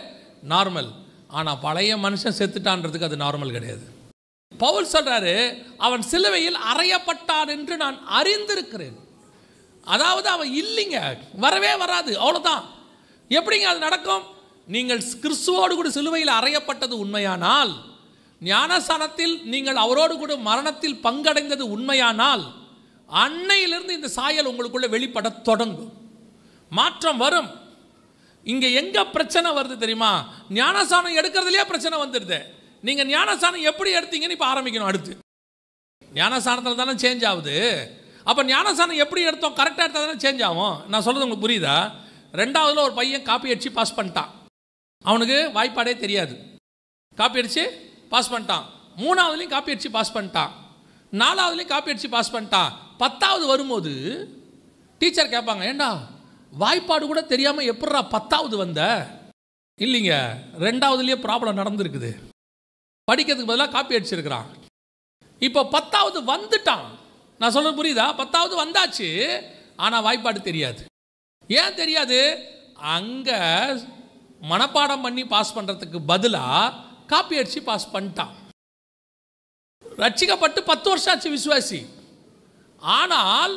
நார்மல் ஆனால் பழைய மனுஷன் செத்துட்டான்றதுக்கு அது நார்மல் கிடையாது பவுல் சொல்கிறாரு அவன் சிலுவையில் அறையப்பட்டான் என்று நான் அறிந்திருக்கிறேன் அதாவது அவன் இல்லைங்க வரவே வராது அவ்வளோதான் எப்படிங்க அது நடக்கும் நீங்கள் கிறிஸ்துவோடு கூட சிலுவையில் அறையப்பட்டது உண்மையானால் ஞானஸ்தானத்தில் நீங்கள் அவரோடு கூட மரணத்தில் பங்கடைந்தது உண்மையானால் அன்னையிலிருந்து இந்த சாயல் உங்களுக்குள்ளே வெளிப்பட தொடங்கும் மாற்றம் வரும் இங்கே எங்கே பிரச்சனை வருது தெரியுமா ஞானஸ்தானம் எடுக்கிறதுலையே பிரச்சனை வந்துடுது நீங்கள் ஞானஸ்தானம் எப்படி எடுத்தீங்கன்னு இப்போ ஆரம்பிக்கணும் அடுத்து ஞானஸ்தானத்தில் தானே சேஞ்ச் ஆகுது அப்போ ஞானஸ்தானம் எப்படி எடுத்தோம் கரெக்டாக எடுத்தால் தானே சேஞ்ச் ஆகும் நான் சொல்கிறது உங்களுக்கு புரியுதா ரெண்டாவதுல ஒரு பையன் காப்பி அடித்து பாஸ் பண்ணிட்டான் அவனுக்கு வாய்ப்பாடே தெரியாது காப்பி அடித்து பாஸ் பண்ணிட்டான் மூணாவதுலேயும் காப்பி அடித்து பாஸ் பண்ணிட்டான் நாலாவதுலேயும் காப்பி அடித்து பாஸ் பண்ணிட்டான் பத்தாவது வரும்போது டீச்சர் கேட்பாங்க ஏண்டா வாய்ப்பாடு கூட தெரியாமல் எப்படா பத்தாவது வந்த இல்லைங்க ரெண்டாவதுலேயே ப்ராப்ளம் நடந்துருக்குது படிக்கிறதுக்கு பதிலாக காப்பி அடிச்சிருக்கிறான் இப்போ பத்தாவது வந்துட்டான் நான் சொல்ல புரியுதா பத்தாவது வந்தாச்சு ஆனால் வாய்ப்பாடு தெரியாது ஏன் தெரியாது அங்கே மனப்பாடம் பண்ணி பாஸ் பண்ணுறதுக்கு பதிலாக காப்பி அடித்து பாஸ் பண்ணிட்டான் ரட்சிக்கப்பட்டு பத்து வருஷம் ஆச்சு விசுவாசி ஆனால்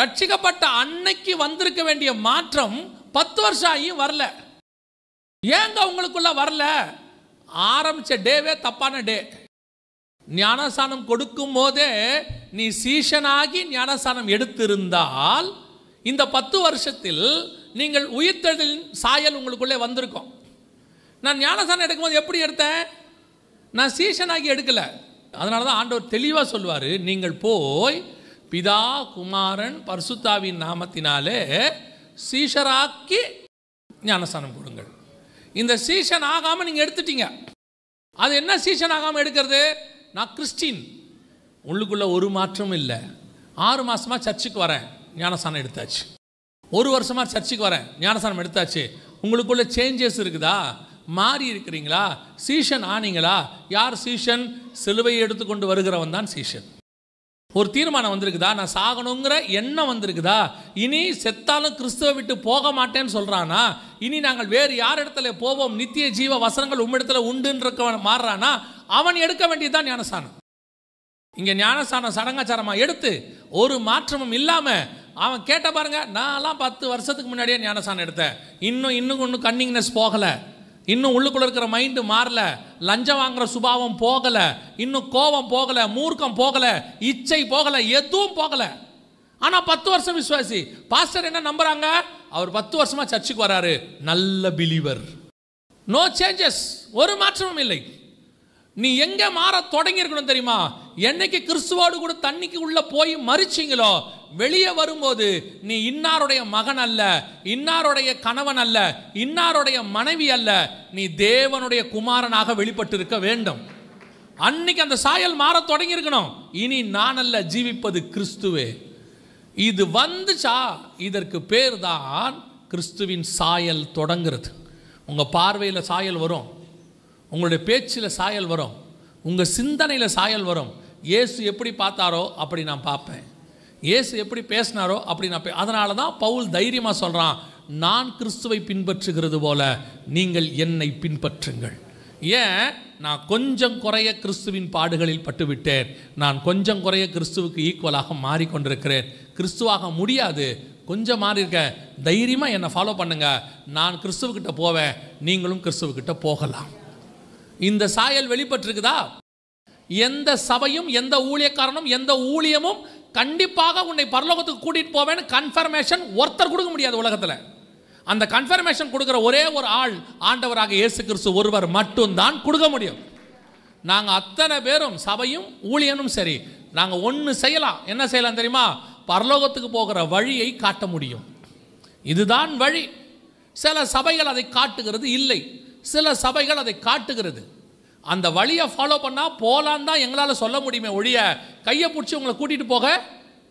ரட்சிக்கப்பட்ட அன்னைக்கு வந்திருக்க வேண்டிய மாற்றம் பத்து வருஷம் ஆகியும் வரல ஏங்க உங்களுக்குள்ள வரல ஆரம்பித்த டேவே தப்பான டே ஞானசானம் கொடுக்கும் போதே நீ சீசனாகி ஞானசானம் எடுத்திருந்தால் இந்த பத்து வருஷத்தில் நீங்கள் உயிர்த்தெழுதலின் சாயல் உங்களுக்குள்ளே வந்திருக்கோம் நான் ஞானசானம் எடுக்கும்போது எப்படி எடுத்தேன் நான் சீசனாகி எடுக்கல அதனால தான் ஆண்டவர் தெளிவாக சொல்வார் நீங்கள் போய் பிதா குமாரன் பர்சுத்தாவின் நாமத்தினாலே சீஷராக்கி ஞானசானம் கொடுங்கள் இந்த சீசன் ஆகாமல் நீங்கள் எடுத்துட்டீங்க அது என்ன சீசன் ஆகாமல் எடுக்கிறது நான் கிறிஸ்டின் உள்ளுக்குள்ளே ஒரு மாற்றமும் இல்லை ஆறு மாதமாக சர்ச்சுக்கு வரேன் ஞானசானம் எடுத்தாச்சு ஒரு வருஷமாக சர்ச்சுக்கு வரேன் ஞானசானம் எடுத்தாச்சு உங்களுக்குள்ளே சேஞ்சஸ் இருக்குதா மாறி இருக்கிறீங்களா சீஷன் ஆனீங்களா யார் சீஷன் சிலுவையை எடுத்துக்கொண்டு வருகிறவன் தான் சீஷன் ஒரு தீர்மானம் வந்திருக்குதா நான் சாகணுங்கிற எண்ணம் வந்திருக்குதா இனி செத்தாலும் கிறிஸ்துவை விட்டு போக மாட்டேன்னு சொல்கிறானா இனி நாங்கள் வேறு யார் இடத்துல போவோம் நித்திய ஜீவ வசனங்கள் உம்மிடத்தில் உண்டுன்றவன் மாறுறானா அவன் எடுக்க வேண்டியதுதான் ஞானசானம் இங்கே ஞானசானம் சடங்காச்சாரமாக எடுத்து ஒரு மாற்றமும் இல்லாமல் அவன் கேட்ட பாருங்க நான்லாம் பத்து வருஷத்துக்கு முன்னாடியே ஞானசானம் எடுத்தேன் இன்னும் இன்னும் ஒன்றும் கன்னிங்னஸ் போகலை இன்னும் உள்ளுக்குள்ளே இருக்கிற மைண்டு மாறல லஞ்சம் வாங்குற சுபாவம் போகலை இன்னும் கோபம் போகலை மூர்க்கம் போகலை இச்சை போகலை எதுவும் போகலை ஆனால் பத்து வருஷம் விசுவாசி பாஸ்டர் என்ன நம்புகிறாங்க அவர் பத்து வருஷமாக சர்ச்சுக்கு வராரு நல்ல பிலீவர் நோ சேஞ்சஸ் ஒரு மாற்றமும் இல்லை நீ எங்கே மாற தொடங்கியிருக்கணும் தெரியுமா என்னைக்கு கிறிஸ்துவோடு கூட தண்ணிக்கு உள்ள போய் மறிச்சிங்களோ வெளியே வரும்போது நீ இன்னாருடைய மகன் அல்ல இன்னாருடைய கணவன் அல்ல இன்னாருடைய மனைவி அல்ல நீ தேவனுடைய குமாரனாக வெளிப்பட்டிருக்க வேண்டும் அன்னைக்கு அந்த சாயல் மாற தொடங்கியிருக்கணும் இனி நான் அல்ல ஜீவிப்பது கிறிஸ்துவே இது வந்துச்சா இதற்கு பேர் தான் கிறிஸ்துவின் சாயல் தொடங்கிறது உங்கள் பார்வையில் சாயல் வரும் உங்களுடைய பேச்சில் சாயல் வரும் உங்கள் சிந்தனையில் சாயல் வரும் இயேசு எப்படி பார்த்தாரோ அப்படி நான் பார்ப்பேன் இயேசு எப்படி பேசினாரோ அப்படி நான் அதனால தான் பவுல் தைரியமாக சொல்கிறான் நான் கிறிஸ்துவை பின்பற்றுகிறது போல நீங்கள் என்னை பின்பற்றுங்கள் ஏன் நான் கொஞ்சம் குறைய கிறிஸ்துவின் பாடுகளில் பட்டுவிட்டேன் நான் கொஞ்சம் குறைய கிறிஸ்துவுக்கு ஈக்குவலாக மாறிக்கொண்டிருக்கிறேன் கிறிஸ்துவாக முடியாது கொஞ்சம் மாறி இருக்க தைரியமாக என்னை ஃபாலோ பண்ணுங்கள் நான் கிறிஸ்துவக்கிட்ட போவேன் நீங்களும் கிறிஸ்துவக்கிட்ட போகலாம் இந்த சாயல் வெளிப்பட்டிருக்குதா எந்த சபையும் எந்த ஊழியக்காரனும் எந்த ஊழியமும் கண்டிப்பாக உன்னை பரலோகத்துக்கு கூட்டிகிட்டு போவேன்னு கன்ஃபர்மேஷன் ஒருத்தர் கொடுக்க முடியாது உலகத்தில் அந்த கன்ஃபர்மேஷன் கொடுக்குற ஒரே ஒரு ஆள் ஆண்டவராக இயேசு கிறிஸ்து ஒருவர் மட்டும்தான் கொடுக்க முடியும் நாங்கள் அத்தனை பேரும் சபையும் ஊழியனும் சரி நாங்கள் ஒன்று செய்யலாம் என்ன செய்யலாம் தெரியுமா பரலோகத்துக்கு போகிற வழியை காட்ட முடியும் இதுதான் வழி சில சபைகள் அதை காட்டுகிறது இல்லை சில சபைகள் அதை காட்டுகிறது அந்த வழியை ஃபாலோ பண்ணால் போகலான் தான் எங்களால் சொல்ல முடியுமே ஒழிய கையை பிடிச்சி உங்களை கூட்டிகிட்டு போக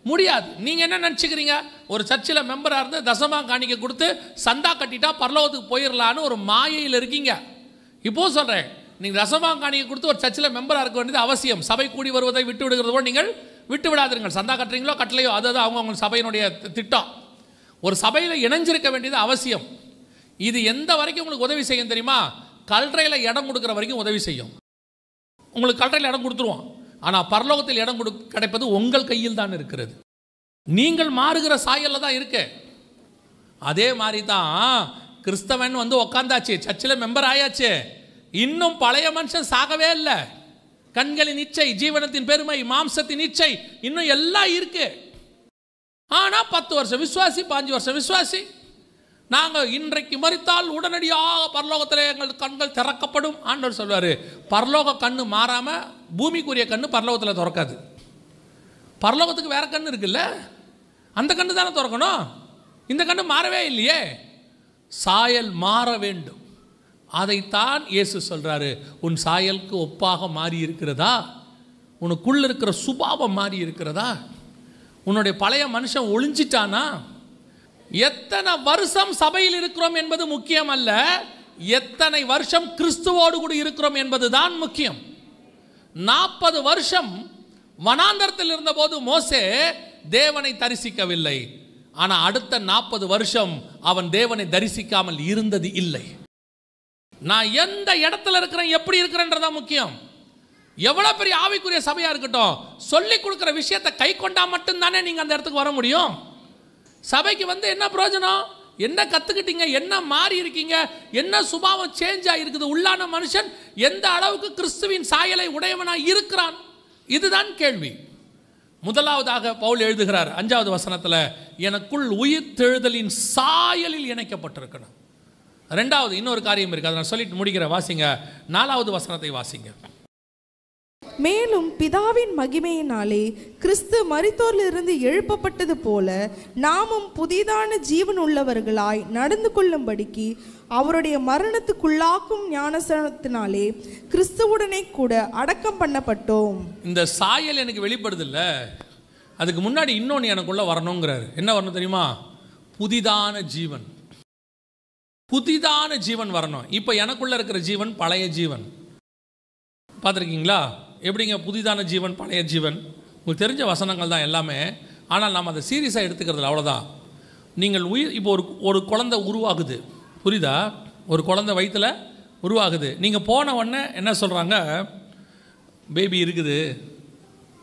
முடியாது நீங்கள் என்ன நினச்சிக்கிறீங்க ஒரு சர்ச்சில் மெம்பராக இருந்து தசமா காணிக்க கொடுத்து சந்தா கட்டிட்டா பரலோகத்துக்கு போயிடலான்னு ஒரு மாயையில் இருக்கீங்க இப்போது சொல்கிறேன் நீங்கள் ரசமாக காணிக்க கொடுத்து ஒரு சர்ச்சில் மெம்பராக இருக்க வேண்டியது அவசியம் சபை கூடி வருவதை விட்டு விடுகிறதோ நீங்கள் விட்டு விடாதீர்கள் சந்தா கட்டுறீங்களோ கட்டலையோ அதுதான் அவங்க அவங்க சபையினுடைய திட்டம் ஒரு சபையில் இணைஞ்சிருக்க வேண்டியது அவசியம் இது எந்த வரைக்கும் உங்களுக்கு உதவி செய்யும் தெரியுமா கல்றையில் இடம் கொடுக்குற வரைக்கும் உதவி செய்யும் உங்களுக்கு கல்றையில் இடம் கொடுத்துருவோம் ஆனால் பரலோகத்தில் இடம் கொடு கிடைப்பது உங்கள் கையில் தான் இருக்கிறது நீங்கள் மாறுகிற சாயலில் தான் இருக்கு அதே மாதிரி தான் கிறிஸ்தவன் வந்து உக்காந்தாச்சு சர்ச்சில் மெம்பர் ஆயாச்சு இன்னும் பழைய மனுஷன் சாகவே இல்லை கண்களின் இச்சை ஜீவனத்தின் பெருமை மாம்சத்தின் இச்சை இன்னும் எல்லாம் இருக்கு ஆனால் பத்து வருஷம் விசுவாசி பாஞ்சு வருஷம் விசுவாசி நாங்கள் இன்றைக்கு மறித்தால் உடனடியாக பரலோகத்தில் எங்கள் கண்கள் திறக்கப்படும் ஆண்டவர் சொல்வார் பரலோக கண்ணு மாறாமல் பூமிக்குரிய கண்ணு பரலோகத்தில் திறக்காது பரலோகத்துக்கு வேறு கண்ணு இருக்குல்ல அந்த கண்ணு தானே திறக்கணும் இந்த கண்ணு மாறவே இல்லையே சாயல் மாற வேண்டும் அதைத்தான் இயேசு சொல்கிறாரு உன் சாயலுக்கு ஒப்பாக மாறி இருக்கிறதா உனக்குள்ளே இருக்கிற சுபாவம் மாறி இருக்கிறதா உன்னுடைய பழைய மனுஷன் ஒளிஞ்சிட்டானா எத்தனை வருஷம் சபையில் இருக்கிறோம் என்பது முக்கியம் அல்ல எத்தனை வருஷம் கிறிஸ்துவோடு கூட இருக்கிறோம் என்பதுதான் முக்கியம் நாற்பது வருஷம் வனாந்தரத்தில் இருந்தபோது மோசே தேவனை தரிசிக்கவில்லை ஆனால் அடுத்த நாற்பது வருஷம் அவன் தேவனை தரிசிக்காமல் இருந்தது இல்லை நான் எந்த இடத்துல இருக்கிறேன் எப்படி இருக்கிறேன்றதான் முக்கியம் எவ்வளோ பெரிய ஆவிக்குரிய சபையாக இருக்கட்டும் சொல்லி கொடுக்குற விஷயத்தை கை கொண்டா மட்டும்தானே நீங்கள் அந்த இடத்துக்கு வர முடியும் சபைக்கு வந்து என்ன பிரயோஜனம் என்ன கற்றுக்கிட்டீங்க என்ன மாறி இருக்கீங்க என்ன சுபாவம் சேஞ்ச் ஆகிருக்குது உள்ளான மனுஷன் எந்த அளவுக்கு கிறிஸ்துவின் சாயலை உடையவனாக இருக்கிறான் இதுதான் கேள்வி முதலாவதாக பவுல் எழுதுகிறார் அஞ்சாவது வசனத்தில் எனக்குள் உயிர் தெழுதலின் சாயலில் இணைக்கப்பட்டிருக்கணும் ரெண்டாவது இன்னொரு காரியம் இருக்குது அதை நான் சொல்லிட்டு முடிக்கிற வாசிங்க நாலாவது வசனத்தை வாசிங்க மேலும் பிதாவின் மகிமையினாலே கிறிஸ்து மரித்தோரிலிருந்து எழுப்பப்பட்டது போல நாமும் புதிதான ஜீவன் உள்ளவர்களாய் நடந்து கொள்ளும்படிக்கு அவருடைய மரணத்துக்குள்ளாக்கும் ஞானசனத்தினாலே கிறிஸ்துவுடனே கூட அடக்கம் பண்ணப்பட்டோம் இந்த சாயல் எனக்கு இல்ல அதுக்கு முன்னாடி இன்னொன்று எனக்குள்ளே வரணுங்கிறாரு என்ன வரணும் தெரியுமா புதிதான ஜீவன் புதிதான ஜீவன் வரணும் இப்போ எனக்குள்ளே இருக்கிற ஜீவன் பழைய ஜீவன் பார்த்துருக்கீங்களா எப்படிங்க புதிதான ஜீவன் பழைய ஜீவன் உங்களுக்கு தெரிஞ்ச வசனங்கள் தான் எல்லாமே ஆனால் நாம் அதை சீரியஸாக எடுத்துக்கிறது அவ்வளோதான் நீங்கள் உயிர் இப்போ ஒரு ஒரு குழந்தை உருவாகுது புரியுதா ஒரு குழந்தை வயிற்றில் உருவாகுது நீங்கள் போன உடனே என்ன சொல்கிறாங்க பேபி இருக்குது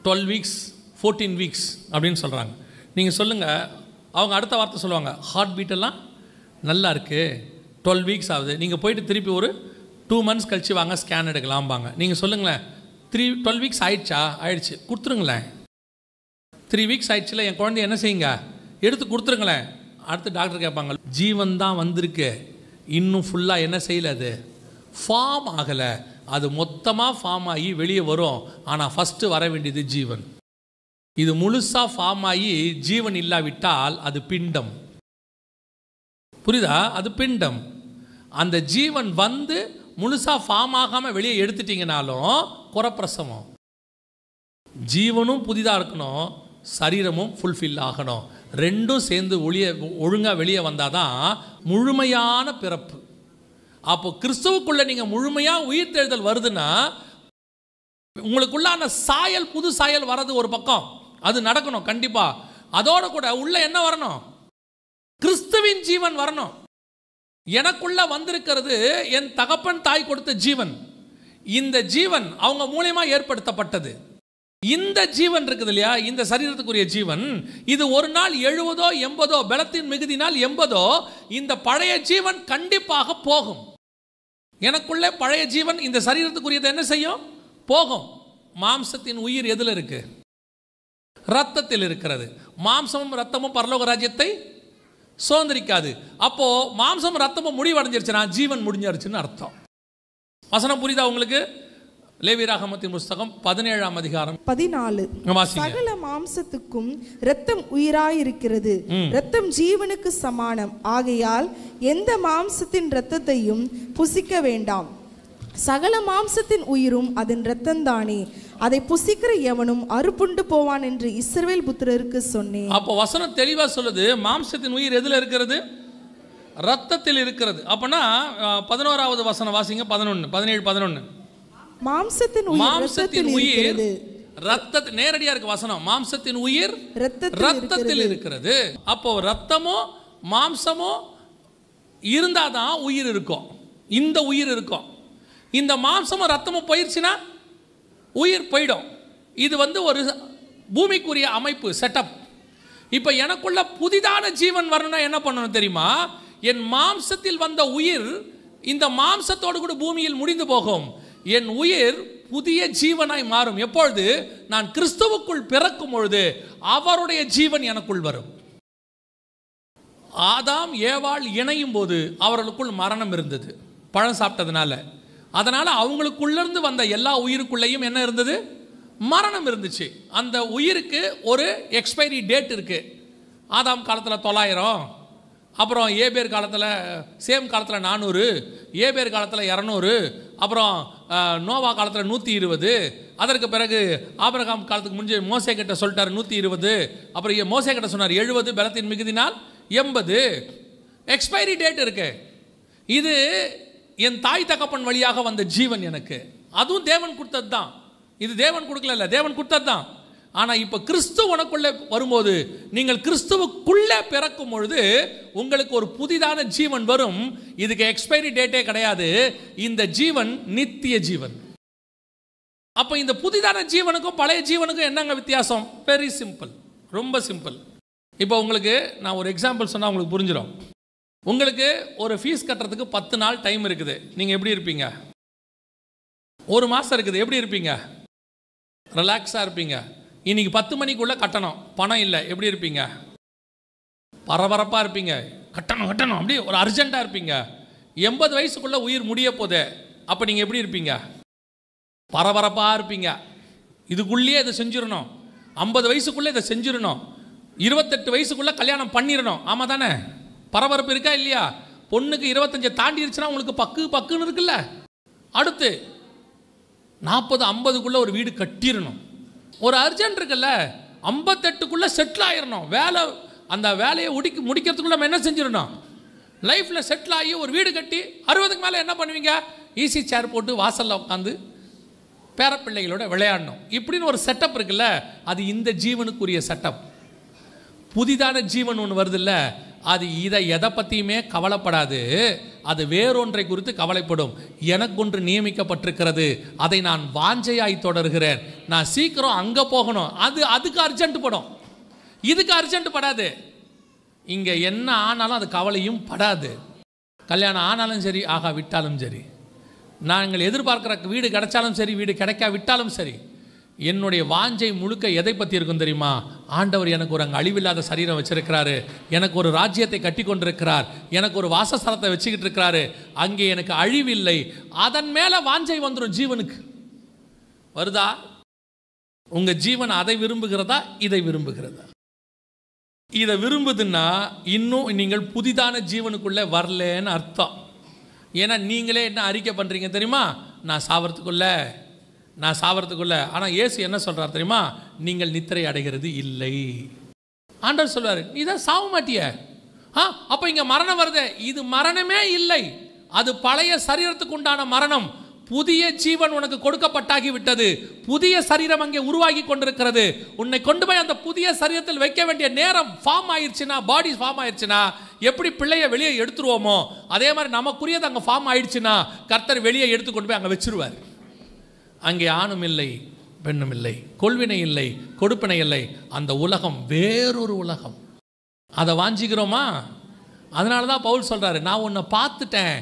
டுவெல் வீக்ஸ் ஃபோர்டீன் வீக்ஸ் அப்படின்னு சொல்கிறாங்க நீங்கள் சொல்லுங்கள் அவங்க அடுத்த வார்த்தை சொல்லுவாங்க ஹார்ட் பீட்டெல்லாம் நல்லா இருக்குது டுவெல் வீக்ஸ் ஆகுது நீங்கள் போயிட்டு திருப்பி ஒரு டூ மந்த்ஸ் கழித்து வாங்க ஸ்கேன் எடுக்கலாம்பாங்க நீங்கள் சொல்லுங்களேன் த்ரீ டுவெல் வீக்ஸ் ஆயிடுச்சா ஆயிடுச்சு கொடுத்துருங்களேன் த்ரீ வீக்ஸ் ஆயிடுச்சுல என் குழந்தை என்ன செய்யுங்க எடுத்து கொடுத்துருங்களேன் அடுத்து டாக்டர் கேட்பாங்க ஜீவன் தான் வந்திருக்கு இன்னும் ஃபுல்லாக என்ன செய்யல அது ஃபார்ம் ஆகலை அது மொத்தமாக ஃபார்ம் ஆகி வெளியே வரும் ஆனால் ஃபஸ்ட்டு வர வேண்டியது ஜீவன் இது முழுசாக ஃபார்ம் ஆகி ஜீவன் இல்லாவிட்டால் அது பிண்டம் புரியுதா அது பிண்டம் அந்த ஜீவன் வந்து முழுசாக ஃபார்ம் ஆகாமல் வெளியே எடுத்துட்டிங்கனாலும் புறப்பிரசவம் ஜீவனும் புதிதாக இருக்கணும் சரீரமும் ஃபுல்ஃபில் ஆகணும் ரெண்டும் சேர்ந்து ஒளிய ஒழுங்காக வெளியே வந்தால் தான் முழுமையான பிறப்பு அப்போ கிறிஸ்துவுக்குள்ளே நீங்கள் முழுமையாக உயிர் தேடுதல் வருதுன்னா உங்களுக்குள்ளான சாயல் புது சாயல் வர்றது ஒரு பக்கம் அது நடக்கணும் கண்டிப்பாக அதோடு கூட உள்ளே என்ன வரணும் கிறிஸ்துவின் ஜீவன் வரணும் எனக்குள்ள வந்திருக்கிறது என் தகப்பன் தாய் கொடுத்த ஜீவன் இந்த ஜீவன் அவங்க மூலயமா ஏற்படுத்தப்பட்டது இந்த ஜீவன் இருக்குது இல்லையா இந்த சரீரத்துக்குரிய ஜீவன் இது ஒரு நாள் எழுபதோ எண்பதோ பலத்தின் நாள் எண்பதோ இந்த பழைய ஜீவன் கண்டிப்பாக போகும் எனக்குள்ளே பழைய ஜீவன் இந்த சரீரத்துக்குரியதை என்ன செய்யும் போகும் மாம்சத்தின் உயிர் எதில் இருக்கு ரத்தத்தில் இருக்கிறது மாம்சமும் ரத்தமும் பரலோக ராஜ்யத்தை சுதந்திரிக்காது அப்போ மாம்சம் ரத்தமும் முடிவடைஞ்சிருச்சுன்னா ஜீவன் முடிஞ்சிருச்சுன்னு அர்த்தம் வசனம் புரியுதா உங்களுக்கு லேவிராகமத்தின் புஸ்தகம் பதினேழாம் அதிகாரம் பதினாலு சகல மாம்சத்துக்கும் ரத்தம் உயிராயிருக்கிறது ரத்தம் ஜீவனுக்கு சமானம் ஆகையால் எந்த மாம்சத்தின் ரத்தத்தையும் புசிக்க வேண்டாம் சகல மாம்சத்தின் உயிரும் அதன் ரத்தம் தானே அதை புசிக்கிற எவனும் அறுப்புண்டு போவான் என்று இஸ்ரவேல் புத்திரருக்கு சொன்னேன் அப்போ வசனம் தெளிவா சொல்லுது மாம்சத்தின் உயிர் எதுல இருக்கிறது ரத்தத்தில் இருக்கிறது அப்பனா பதினோராவது வசனம் வாசிங்க பதினொன்று பதினேழு பதினொன்று மாம்சத்தின் மாம்சத்தின் உயிர் ரத்த நேரடியா இருக்கு வசனம் மாம்சத்தின் உயிர் ரத்தத்தில் இருக்கிறது அப்போ ரத்தமோ மாம்சமோ இருந்தாதான் உயிர் இருக்கும் இந்த உயிர் இருக்கும் இந்த மாம்சமும் ரத்தமும் போயிடுச்சுன்னா உயிர் போயிடும் இது வந்து ஒரு பூமிக்குரிய அமைப்பு செட்டப் இப்போ எனக்குள்ள புதிதான ஜீவன் வரணும்னா என்ன பண்ணணும் தெரியுமா என் மாம்சத்தில் வந்த உயிர் இந்த மாம்சத்தோடு கூட பூமியில் முடிந்து போகும் என் உயிர் புதிய ஜீவனாய் மாறும் எப்பொழுது நான் கிறிஸ்துவுக்குள் பிறக்கும் பொழுது அவருடைய ஜீவன் எனக்குள் வரும் ஆதாம் ஏவாள் இணையும் போது அவர்களுக்குள் மரணம் இருந்தது பழம் சாப்பிட்டதுனால அதனால் அவங்களுக்குள்ளேருந்து வந்த எல்லா உயிருக்குள்ளேயும் என்ன இருந்தது மரணம் இருந்துச்சு அந்த உயிருக்கு ஒரு எக்ஸ்பைரி டேட் இருக்குது ஆதாம் காலத்தில் தொள்ளாயிரம் அப்புறம் ஏபேர் காலத்தில் சேம் காலத்தில் நானூறு ஏபேர் காலத்தில் இரநூறு அப்புறம் நோவா காலத்தில் நூற்றி இருபது அதற்கு பிறகு ஆபரகாம் காலத்துக்கு முடிஞ்சு மோசை கிட்ட சொல்லிட்டார் நூற்றி இருபது அப்புறம் மோசை கிட்ட சொன்னார் எழுபது பலத்தின் மிகுதினால் எண்பது எக்ஸ்பைரி டேட் இருக்கு இது என் தாய் தகப்பன் வழியாக வந்த ஜீவன் எனக்கு அதுவும் தேவன் கொடுத்தது தான் இது தேவன் கொடுக்கல தேவன் கொடுத்தது தான் ஆனால் இப்போ கிறிஸ்துவனுக்குள்ளே வரும்போது நீங்கள் கிறிஸ்துவுக்குள்ளே பிறக்கும் பொழுது உங்களுக்கு ஒரு புதிதான ஜீவன் வரும் இதுக்கு எக்ஸ்பைரி டேட்டே கிடையாது இந்த ஜீவன் நித்திய ஜீவன் அப்போ இந்த புதிதான ஜீவனுக்கும் பழைய ஜீவனுக்கும் என்னங்க வித்தியாசம் வெரி சிம்பிள் ரொம்ப சிம்பிள் இப்போ உங்களுக்கு நான் ஒரு எக்ஸாம்பிள் சொன்னால் உங்களுக்கு புரிஞ்சிடும் உங்களுக்கு ஒரு ஃபீஸ் கட்டுறதுக்கு பத்து நாள் டைம் இருக்குது நீங்கள் எப்படி இருப்பீங்க ஒரு மாதம் இருக்குது எப்படி இருப்பீங்க ரிலாக்ஸாக இருப்பீங்க இன்னைக்கு பத்து மணிக்குள்ளே கட்டணும் பணம் இல்லை எப்படி இருப்பீங்க பரபரப்பாக இருப்பீங்க கட்டணும் கட்டணும் அப்படியே ஒரு அர்ஜெண்ட்டாக இருப்பீங்க எண்பது வயசுக்குள்ளே உயிர் முடிய போதே அப்போ நீங்கள் எப்படி இருப்பீங்க பரபரப்பாக இருப்பீங்க இதுக்குள்ளேயே இதை செஞ்சிடணும் ஐம்பது வயசுக்குள்ளே இதை செஞ்சிடணும் இருபத்தெட்டு வயசுக்குள்ளே கல்யாணம் பண்ணிடணும் ஆமாம் தானே பரபரப்பு இருக்கா இல்லையா பொண்ணுக்கு இருபத்தஞ்சை தாண்டிடுச்சுன்னா உங்களுக்கு பக்கு பக்குன்னு இருக்குல்ல அடுத்து நாற்பது ஐம்பதுக்குள்ளே ஒரு வீடு கட்டிடணும் ஒரு அர்ஜென்ட் இருக்குல்ல ஐம்பத்தெட்டுக்குள்ளே செட்டில் ஆயிடணும் வேலை அந்த வேலையை உடிக்க முடிக்கிறதுக்குள்ள நம்ம என்ன செஞ்சிடணும் லைஃப்பில் செட்டில் ஆகி ஒரு வீடு கட்டி அறுபதுக்கு மேலே என்ன பண்ணுவீங்க ஈஸி e சேர் போட்டு வாசலில் உட்காந்து பேரப்பிள்ளைகளோட விளையாடணும் இப்படின்னு ஒரு செட்டப் இருக்குல்ல அது இந்த ஜீவனுக்குரிய செட்டப் புதிதான ஜீவன் ஒன்று வருது இல்லை அது இதை எதை பற்றியுமே கவலைப்படாது அது வேறொன்றை குறித்து கவலைப்படும் எனக்கொன்று நியமிக்கப்பட்டிருக்கிறது அதை நான் வாஞ்சையாய் தொடர்கிறேன் நான் சீக்கிரம் அங்கே போகணும் அது அதுக்கு அர்ஜென்ட் படும் இதுக்கு அர்ஜென்ட் படாது இங்கே என்ன ஆனாலும் அது கவலையும் படாது கல்யாணம் ஆனாலும் சரி ஆகா விட்டாலும் சரி நாங்கள் எதிர்பார்க்குற வீடு கிடைச்சாலும் சரி வீடு கிடைக்கா விட்டாலும் சரி என்னுடைய வாஞ்சை முழுக்க எதை பற்றி இருக்கும் தெரியுமா ஆண்டவர் எனக்கு ஒரு அங்கே அழிவில்லாத சரீரம் வச்சிருக்கிறாரு எனக்கு ஒரு ராஜ்யத்தை கட்டி கொண்டிருக்கிறார் எனக்கு ஒரு வாசஸ்தலத்தை வச்சுக்கிட்டு இருக்கிறாரு அங்கே எனக்கு அழிவில்லை அதன் மேலே வாஞ்சை வந்துடும் ஜீவனுக்கு வருதா உங்கள் ஜீவன் அதை விரும்புகிறதா இதை விரும்புகிறதா இதை விரும்புதுன்னா இன்னும் நீங்கள் புதிதான ஜீவனுக்குள்ளே வரலன்னு அர்த்தம் ஏன்னா நீங்களே என்ன அறிக்கை பண்ணுறீங்க தெரியுமா நான் சாவறதுக்குள்ளே நான் சாவரத்துக்குள்ள ஆனால் இயேசு என்ன சொல்கிறார் தெரியுமா நீங்கள் நித்திரை அடைகிறது இல்லை ஆண்டவர் சொல்வார் நீ தான் சாவ மாட்டிய ஆ அப்போ இங்கே மரணம் வருது இது மரணமே இல்லை அது பழைய சரீரத்துக்கு உண்டான மரணம் புதிய ஜீவன் உனக்கு கொடுக்கப்பட்டாகி விட்டது புதிய சரீரம் அங்கே உருவாகி கொண்டிருக்கிறது உன்னை கொண்டு போய் அந்த புதிய சரீரத்தில் வைக்க வேண்டிய நேரம் ஃபார்ம் ஆயிடுச்சுன்னா பாடி ஃபார்ம் ஆயிடுச்சுன்னா எப்படி பிள்ளையை வெளியே எடுத்துருவோமோ அதே மாதிரி நமக்குரியது அங்கே ஃபார்ம் ஆயிடுச்சுன்னா கர்த்தர் வெளியே எடுத்து கொண்டு போய் அங்கே வச்சிருவார் அங்கே ஆணும் இல்லை பெண்ணும் இல்லை கொள்வினை இல்லை கொடுப்பினை இல்லை அந்த உலகம் வேறொரு உலகம் அதை வாஞ்சிக்கிறோமா அதனால தான் பவுல் சொல்கிறாரு நான் உன்னை பார்த்துட்டேன்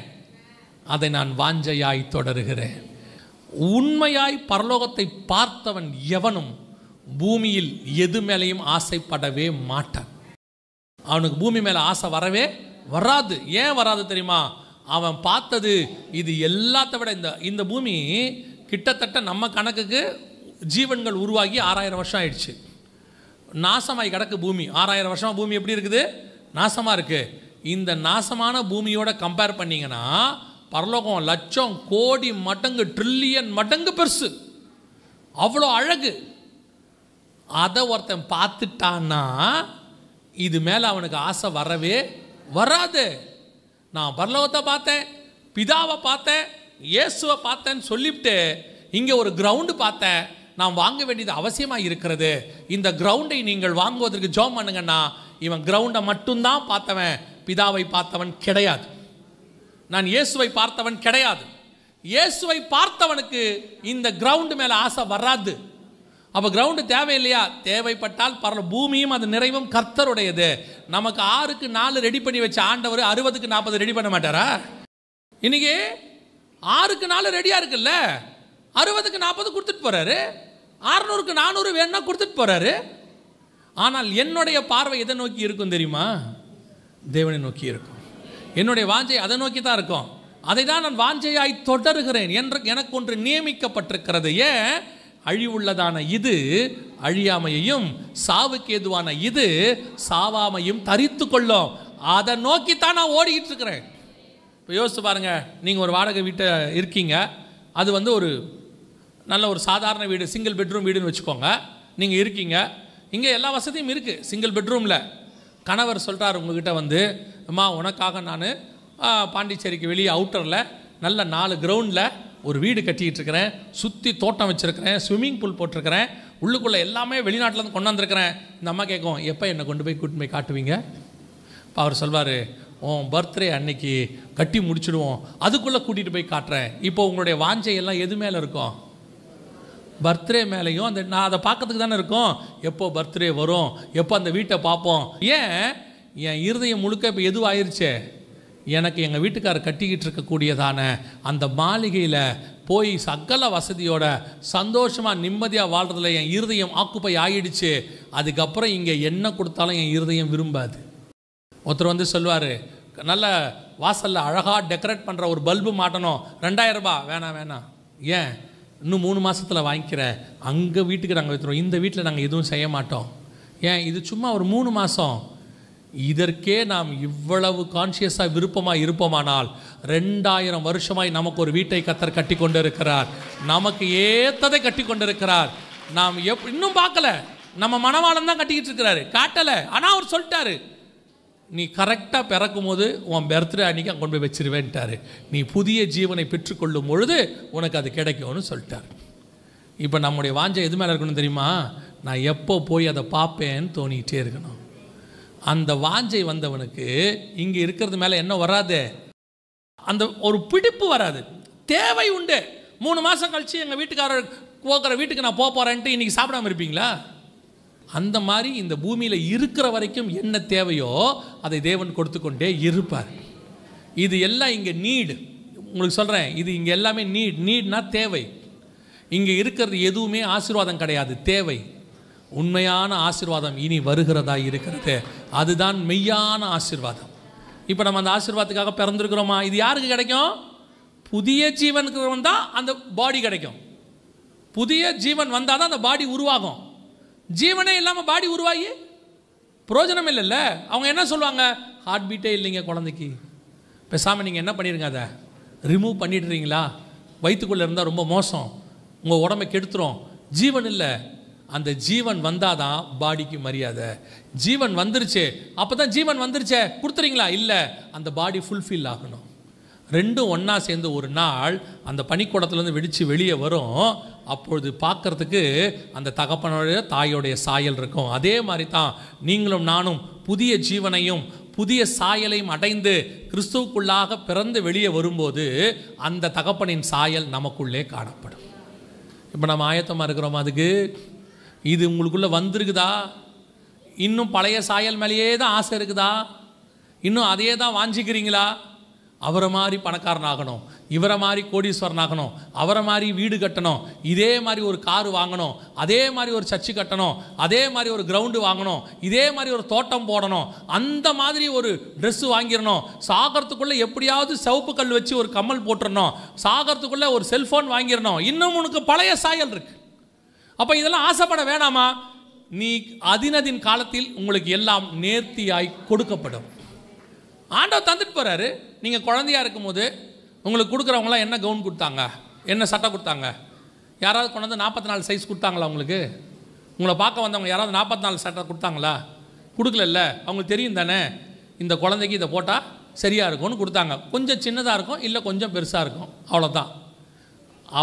அதை நான் வாஞ்சையாய் தொடருகிறேன் உண்மையாய் பரலோகத்தை பார்த்தவன் எவனும் பூமியில் எது மேலேயும் ஆசைப்படவே மாட்டான் அவனுக்கு பூமி மேலே ஆசை வரவே வராது ஏன் வராது தெரியுமா அவன் பார்த்தது இது எல்லாத்த விட இந்த இந்த பூமி கிட்டத்தட்ட நம்ம கணக்குக்கு ஜீவன்கள் உருவாகி ஆறாயிரம் வருஷம் ஆயிடுச்சு நாசமாய் கிடக்கு பூமி ஆறாயிரம் வருஷமாக பூமி எப்படி இருக்குது நாசமாக இருக்குது இந்த நாசமான பூமியோட கம்பேர் பண்ணிங்கன்னா பரலோகம் லட்சம் கோடி மடங்கு ட்ரில்லியன் மடங்கு பெருசு அவ்வளோ அழகு அதை ஒருத்தன் பார்த்துட்டான்னா இது மேலே அவனுக்கு ஆசை வரவே வராது நான் பரலோகத்தை பார்த்தேன் பிதாவை பார்த்தேன் இயேசுவை பார்த்தேன்னு சொல்லிவிட்டு இங்கே ஒரு கிரவுண்டு பார்த்தேன் நான் வாங்க வேண்டியது அவசியமாக இருக்கிறது இந்த கிரவுண்டை நீங்கள் வாங்குவதற்கு ஜோம் பண்ணுங்கன்னா இவன் கிரவுண்டை மட்டும்தான் பார்த்தவன் பிதாவை பார்த்தவன் கிடையாது நான் இயேசுவை பார்த்தவன் கிடையாது இயேசுவை பார்த்தவனுக்கு இந்த கிரவுண்டு மேலே ஆசை வராது அப்போ கிரவுண்டு தேவையில்லையா தேவைப்பட்டால் பரல பூமியும் அது நிறைவும் கர்த்தருடையது நமக்கு ஆறுக்கு நாலு ரெடி பண்ணி வச்ச ஆண்டவர் அறுபதுக்கு நாற்பது ரெடி பண்ண மாட்டாரா இன்னைக்கு ஆறுக்கு நாலு ரெடியாக இருக்குல்ல அறுபதுக்கு நாற்பது கொடுத்துட்டு போகிறாரு அறநூறுக்கு நானூறு வேணும்னா கொடுத்துட்டு போகிறாரு ஆனால் என்னுடைய பார்வை எதை நோக்கி இருக்கும் தெரியுமா தேவனை நோக்கி இருக்கும் என்னுடைய வாஞ்சை அதை நோக்கி தான் இருக்கும் அதை தான் நான் வாஞ்சையாய் தொடருகிறேன் என்று எனக்கு ஒன்று நியமிக்கப்பட்டிருக்கிறது ஏன் அழிவுள்ளதான இது அழியாமையையும் சாவுக்கு ஏதுவான இது சாவாமையும் தரித்து கொள்ளும் அதை நோக்கித்தான் நான் ஓடிக்கிட்டு இருக்கிறேன் இப்போ யோசித்து பாருங்கள் நீங்கள் ஒரு வாடகை வீட்டை இருக்கீங்க அது வந்து ஒரு நல்ல ஒரு சாதாரண வீடு சிங்கிள் பெட்ரூம் வீடுன்னு வச்சுக்கோங்க நீங்கள் இருக்கீங்க இங்கே எல்லா வசதியும் இருக்குது சிங்கிள் பெட்ரூமில் கணவர் சொல்கிறார் உங்ககிட்ட வந்து அம்மா உனக்காக நான் பாண்டிச்சேரிக்கு வெளியே அவுட்டரில் நல்ல நாலு கிரவுண்டில் ஒரு வீடு கட்டிகிட்டு இருக்கிறேன் சுற்றி தோட்டம் வச்சுருக்கிறேன் ஸ்விம்மிங் பூல் போட்டிருக்கிறேன் உள்ளுக்குள்ளே எல்லாமே வெளிநாட்டிலேருந்து கொண்டு வந்திருக்கிறேன் இந்த அம்மா கேட்கும் எப்போ என்னை கொண்டு போய் கூட்டின்னு போய் காட்டுவீங்க அவர் சொல்வார் உன் பர்த்டே அன்னைக்கு கட்டி முடிச்சுடுவோம் அதுக்குள்ளே கூட்டிகிட்டு போய் காட்டுறேன் இப்போ உங்களுடைய வாஞ்சையெல்லாம் எது மேலே இருக்கும் பர்த்டே மேலேயும் அந்த நான் அதை பார்க்கறதுக்கு தானே இருக்கும் எப்போ பர்த்டே வரும் எப்போ அந்த வீட்டை பார்ப்போம் ஏன் என் இருதயம் முழுக்க இப்போ எதுவும் எனக்கு எங்கள் வீட்டுக்காரர் கட்டிக்கிட்டு இருக்கக்கூடியதான அந்த மாளிகையில் போய் சகல வசதியோட சந்தோஷமாக நிம்மதியாக வாழ்கிறதுல என் இருதயம் ஆக்குப்பை ஆகிடுச்சு அதுக்கப்புறம் இங்கே என்ன கொடுத்தாலும் என் இருதயம் விரும்பாது ஒருத்தர் வந்து சொல்வார் நல்ல வாசலில் அழகாக டெக்கரேட் பண்ணுற ஒரு பல்பு மாட்டணும் ரெண்டாயிரம் ரூபா வேணாம் வேணாம் ஏன் இன்னும் மூணு மாதத்தில் வாங்கிக்கிற அங்கே வீட்டுக்கு நாங்கள் வைத்துறோம் இந்த வீட்டில் நாங்கள் எதுவும் செய்ய மாட்டோம் ஏன் இது சும்மா ஒரு மூணு மாதம் இதற்கே நாம் இவ்வளவு கான்சியஸாக விருப்பமாக இருப்போமானால் ரெண்டாயிரம் வருஷமாய் நமக்கு ஒரு வீட்டை கத்தர் கட்டி கொண்டு இருக்கிறார் நமக்கு ஏத்ததை கட்டி கொண்டு இருக்கிறார் நாம் எப் இன்னும் பார்க்கல நம்ம மனவாளம் தான் கட்டிக்கிட்டு இருக்கிறாரு காட்டலை ஆனால் அவர் சொல்லிட்டாரு நீ கரெக்டாக பிறக்கும் போது உன் பர்த்டே அன்றைக்கி அங்கே கொண்டு போய் வச்சிருவேன்ட்டார் நீ புதிய ஜீவனை பெற்றுக்கொள்ளும் பொழுது உனக்கு அது கிடைக்கும்னு சொல்லிட்டார் இப்போ நம்முடைய வாஞ்சை எது மேலே இருக்கணும் தெரியுமா நான் எப்போ போய் அதை பார்ப்பேன்னு தோணிக்கிட்டே இருக்கணும் அந்த வாஞ்சை வந்தவனுக்கு இங்கே இருக்கிறது மேலே என்ன வராது அந்த ஒரு பிடிப்பு வராது தேவை உண்டு மூணு மாதம் கழித்து எங்கள் வீட்டுக்காரர் போக்குற வீட்டுக்கு நான் போக போகிறேன்ட்டு இன்றைக்கி சாப்பிடாமல் இருப்பீங்களா அந்த மாதிரி இந்த பூமியில் இருக்கிற வரைக்கும் என்ன தேவையோ அதை தேவன் கொடுத்து கொண்டே இருப்பார் இது எல்லாம் இங்கே நீடு உங்களுக்கு சொல்கிறேன் இது இங்கே எல்லாமே நீட் நீட்னா தேவை இங்கே இருக்கிறது எதுவுமே ஆசீர்வாதம் கிடையாது தேவை உண்மையான ஆசீர்வாதம் இனி வருகிறதா இருக்கிறது அதுதான் மெய்யான ஆசீர்வாதம் இப்போ நம்ம அந்த ஆசீர்வாதத்துக்காக பிறந்திருக்கிறோமா இது யாருக்கு கிடைக்கும் புதிய ஜீவனுக்கு வந்தால் அந்த பாடி கிடைக்கும் புதிய ஜீவன் வந்தால் தான் அந்த பாடி உருவாகும் ஜீவனே இல்லாமல் பாடி உருவாகி பிரயோஜனம் இல்லைல்ல அவங்க என்ன சொல்லுவாங்க ஹார்ட் பீட்டே இல்லைங்க குழந்தைக்கு பேசாமல் நீங்கள் என்ன பண்ணிடுங்க அதை ரிமூவ் பண்ணிடுறீங்களா வயிற்றுக்குள்ளே இருந்தால் ரொம்ப மோசம் உங்கள் உடம்பை கெடுத்துரும் ஜீவன் இல்லை அந்த ஜீவன் வந்தால் தான் பாடிக்கு மரியாதை ஜீவன் வந்துருச்சு அப்போ தான் ஜீவன் வந்துருச்சே கொடுத்துறீங்களா இல்லை அந்த பாடி ஃபுல்ஃபில் ஆகணும் ரெண்டும் ஒன்றா சேர்ந்து ஒரு நாள் அந்த பனிக்கூடத்துலேருந்து வெடித்து வெளியே வரும் அப்பொழுது பார்க்குறதுக்கு அந்த தகப்பனுடைய தாயோடைய சாயல் இருக்கும் அதே மாதிரி தான் நீங்களும் நானும் புதிய ஜீவனையும் புதிய சாயலையும் அடைந்து கிறிஸ்துவுக்குள்ளாக பிறந்து வெளியே வரும்போது அந்த தகப்பனின் சாயல் நமக்குள்ளே காணப்படும் இப்போ நம்ம ஆயத்தமாக இருக்கிறோம் அதுக்கு இது உங்களுக்குள்ளே வந்திருக்குதா இன்னும் பழைய சாயல் மேலேயே தான் ஆசை இருக்குதா இன்னும் அதையே தான் வாஞ்சிக்கிறீங்களா அவரை மாதிரி பணக்காரன் ஆகணும் இவரை மாதிரி கோடீஸ்வரன் ஆகணும் அவரை மாதிரி வீடு கட்டணும் இதே மாதிரி ஒரு காரு வாங்கணும் அதே மாதிரி ஒரு சர்ச்சு கட்டணும் அதே மாதிரி ஒரு கிரவுண்டு வாங்கணும் இதே மாதிரி ஒரு தோட்டம் போடணும் அந்த மாதிரி ஒரு ட்ரெஸ்ஸு வாங்கிடணும் சாகரத்துக்குள்ளே எப்படியாவது செவப்பு கல் வச்சு ஒரு கம்மல் போட்டுடணும் சாகரத்துக்குள்ளே ஒரு செல்ஃபோன் வாங்கிடணும் இன்னும் உனக்கு பழைய சாயல் இருக்கு அப்போ இதெல்லாம் ஆசைப்பட வேணாமா நீ அதினதின் காலத்தில் உங்களுக்கு எல்லாம் நேர்த்தியாய் கொடுக்கப்படும் ஆண்டவர் தந்துட்டு போகிறாரு நீங்கள் குழந்தையாக இருக்கும்போது உங்களுக்கு கொடுக்குறவங்களாம் என்ன கவுன் கொடுத்தாங்க என்ன சட்டை கொடுத்தாங்க யாராவது கொண்டு வந்து நாற்பத்தி நாலு சைஸ் கொடுத்தாங்களா உங்களுக்கு உங்களை பார்க்க வந்தவங்க யாராவது நாற்பத்தி நாலு சட்டை கொடுத்தாங்களா கொடுக்கலல்ல அவங்களுக்கு தெரியும் தானே இந்த குழந்தைக்கு இதை போட்டால் சரியாக இருக்கும்னு கொடுத்தாங்க கொஞ்சம் சின்னதாக இருக்கும் இல்லை கொஞ்சம் பெருசாக இருக்கும் அவ்வளோதான்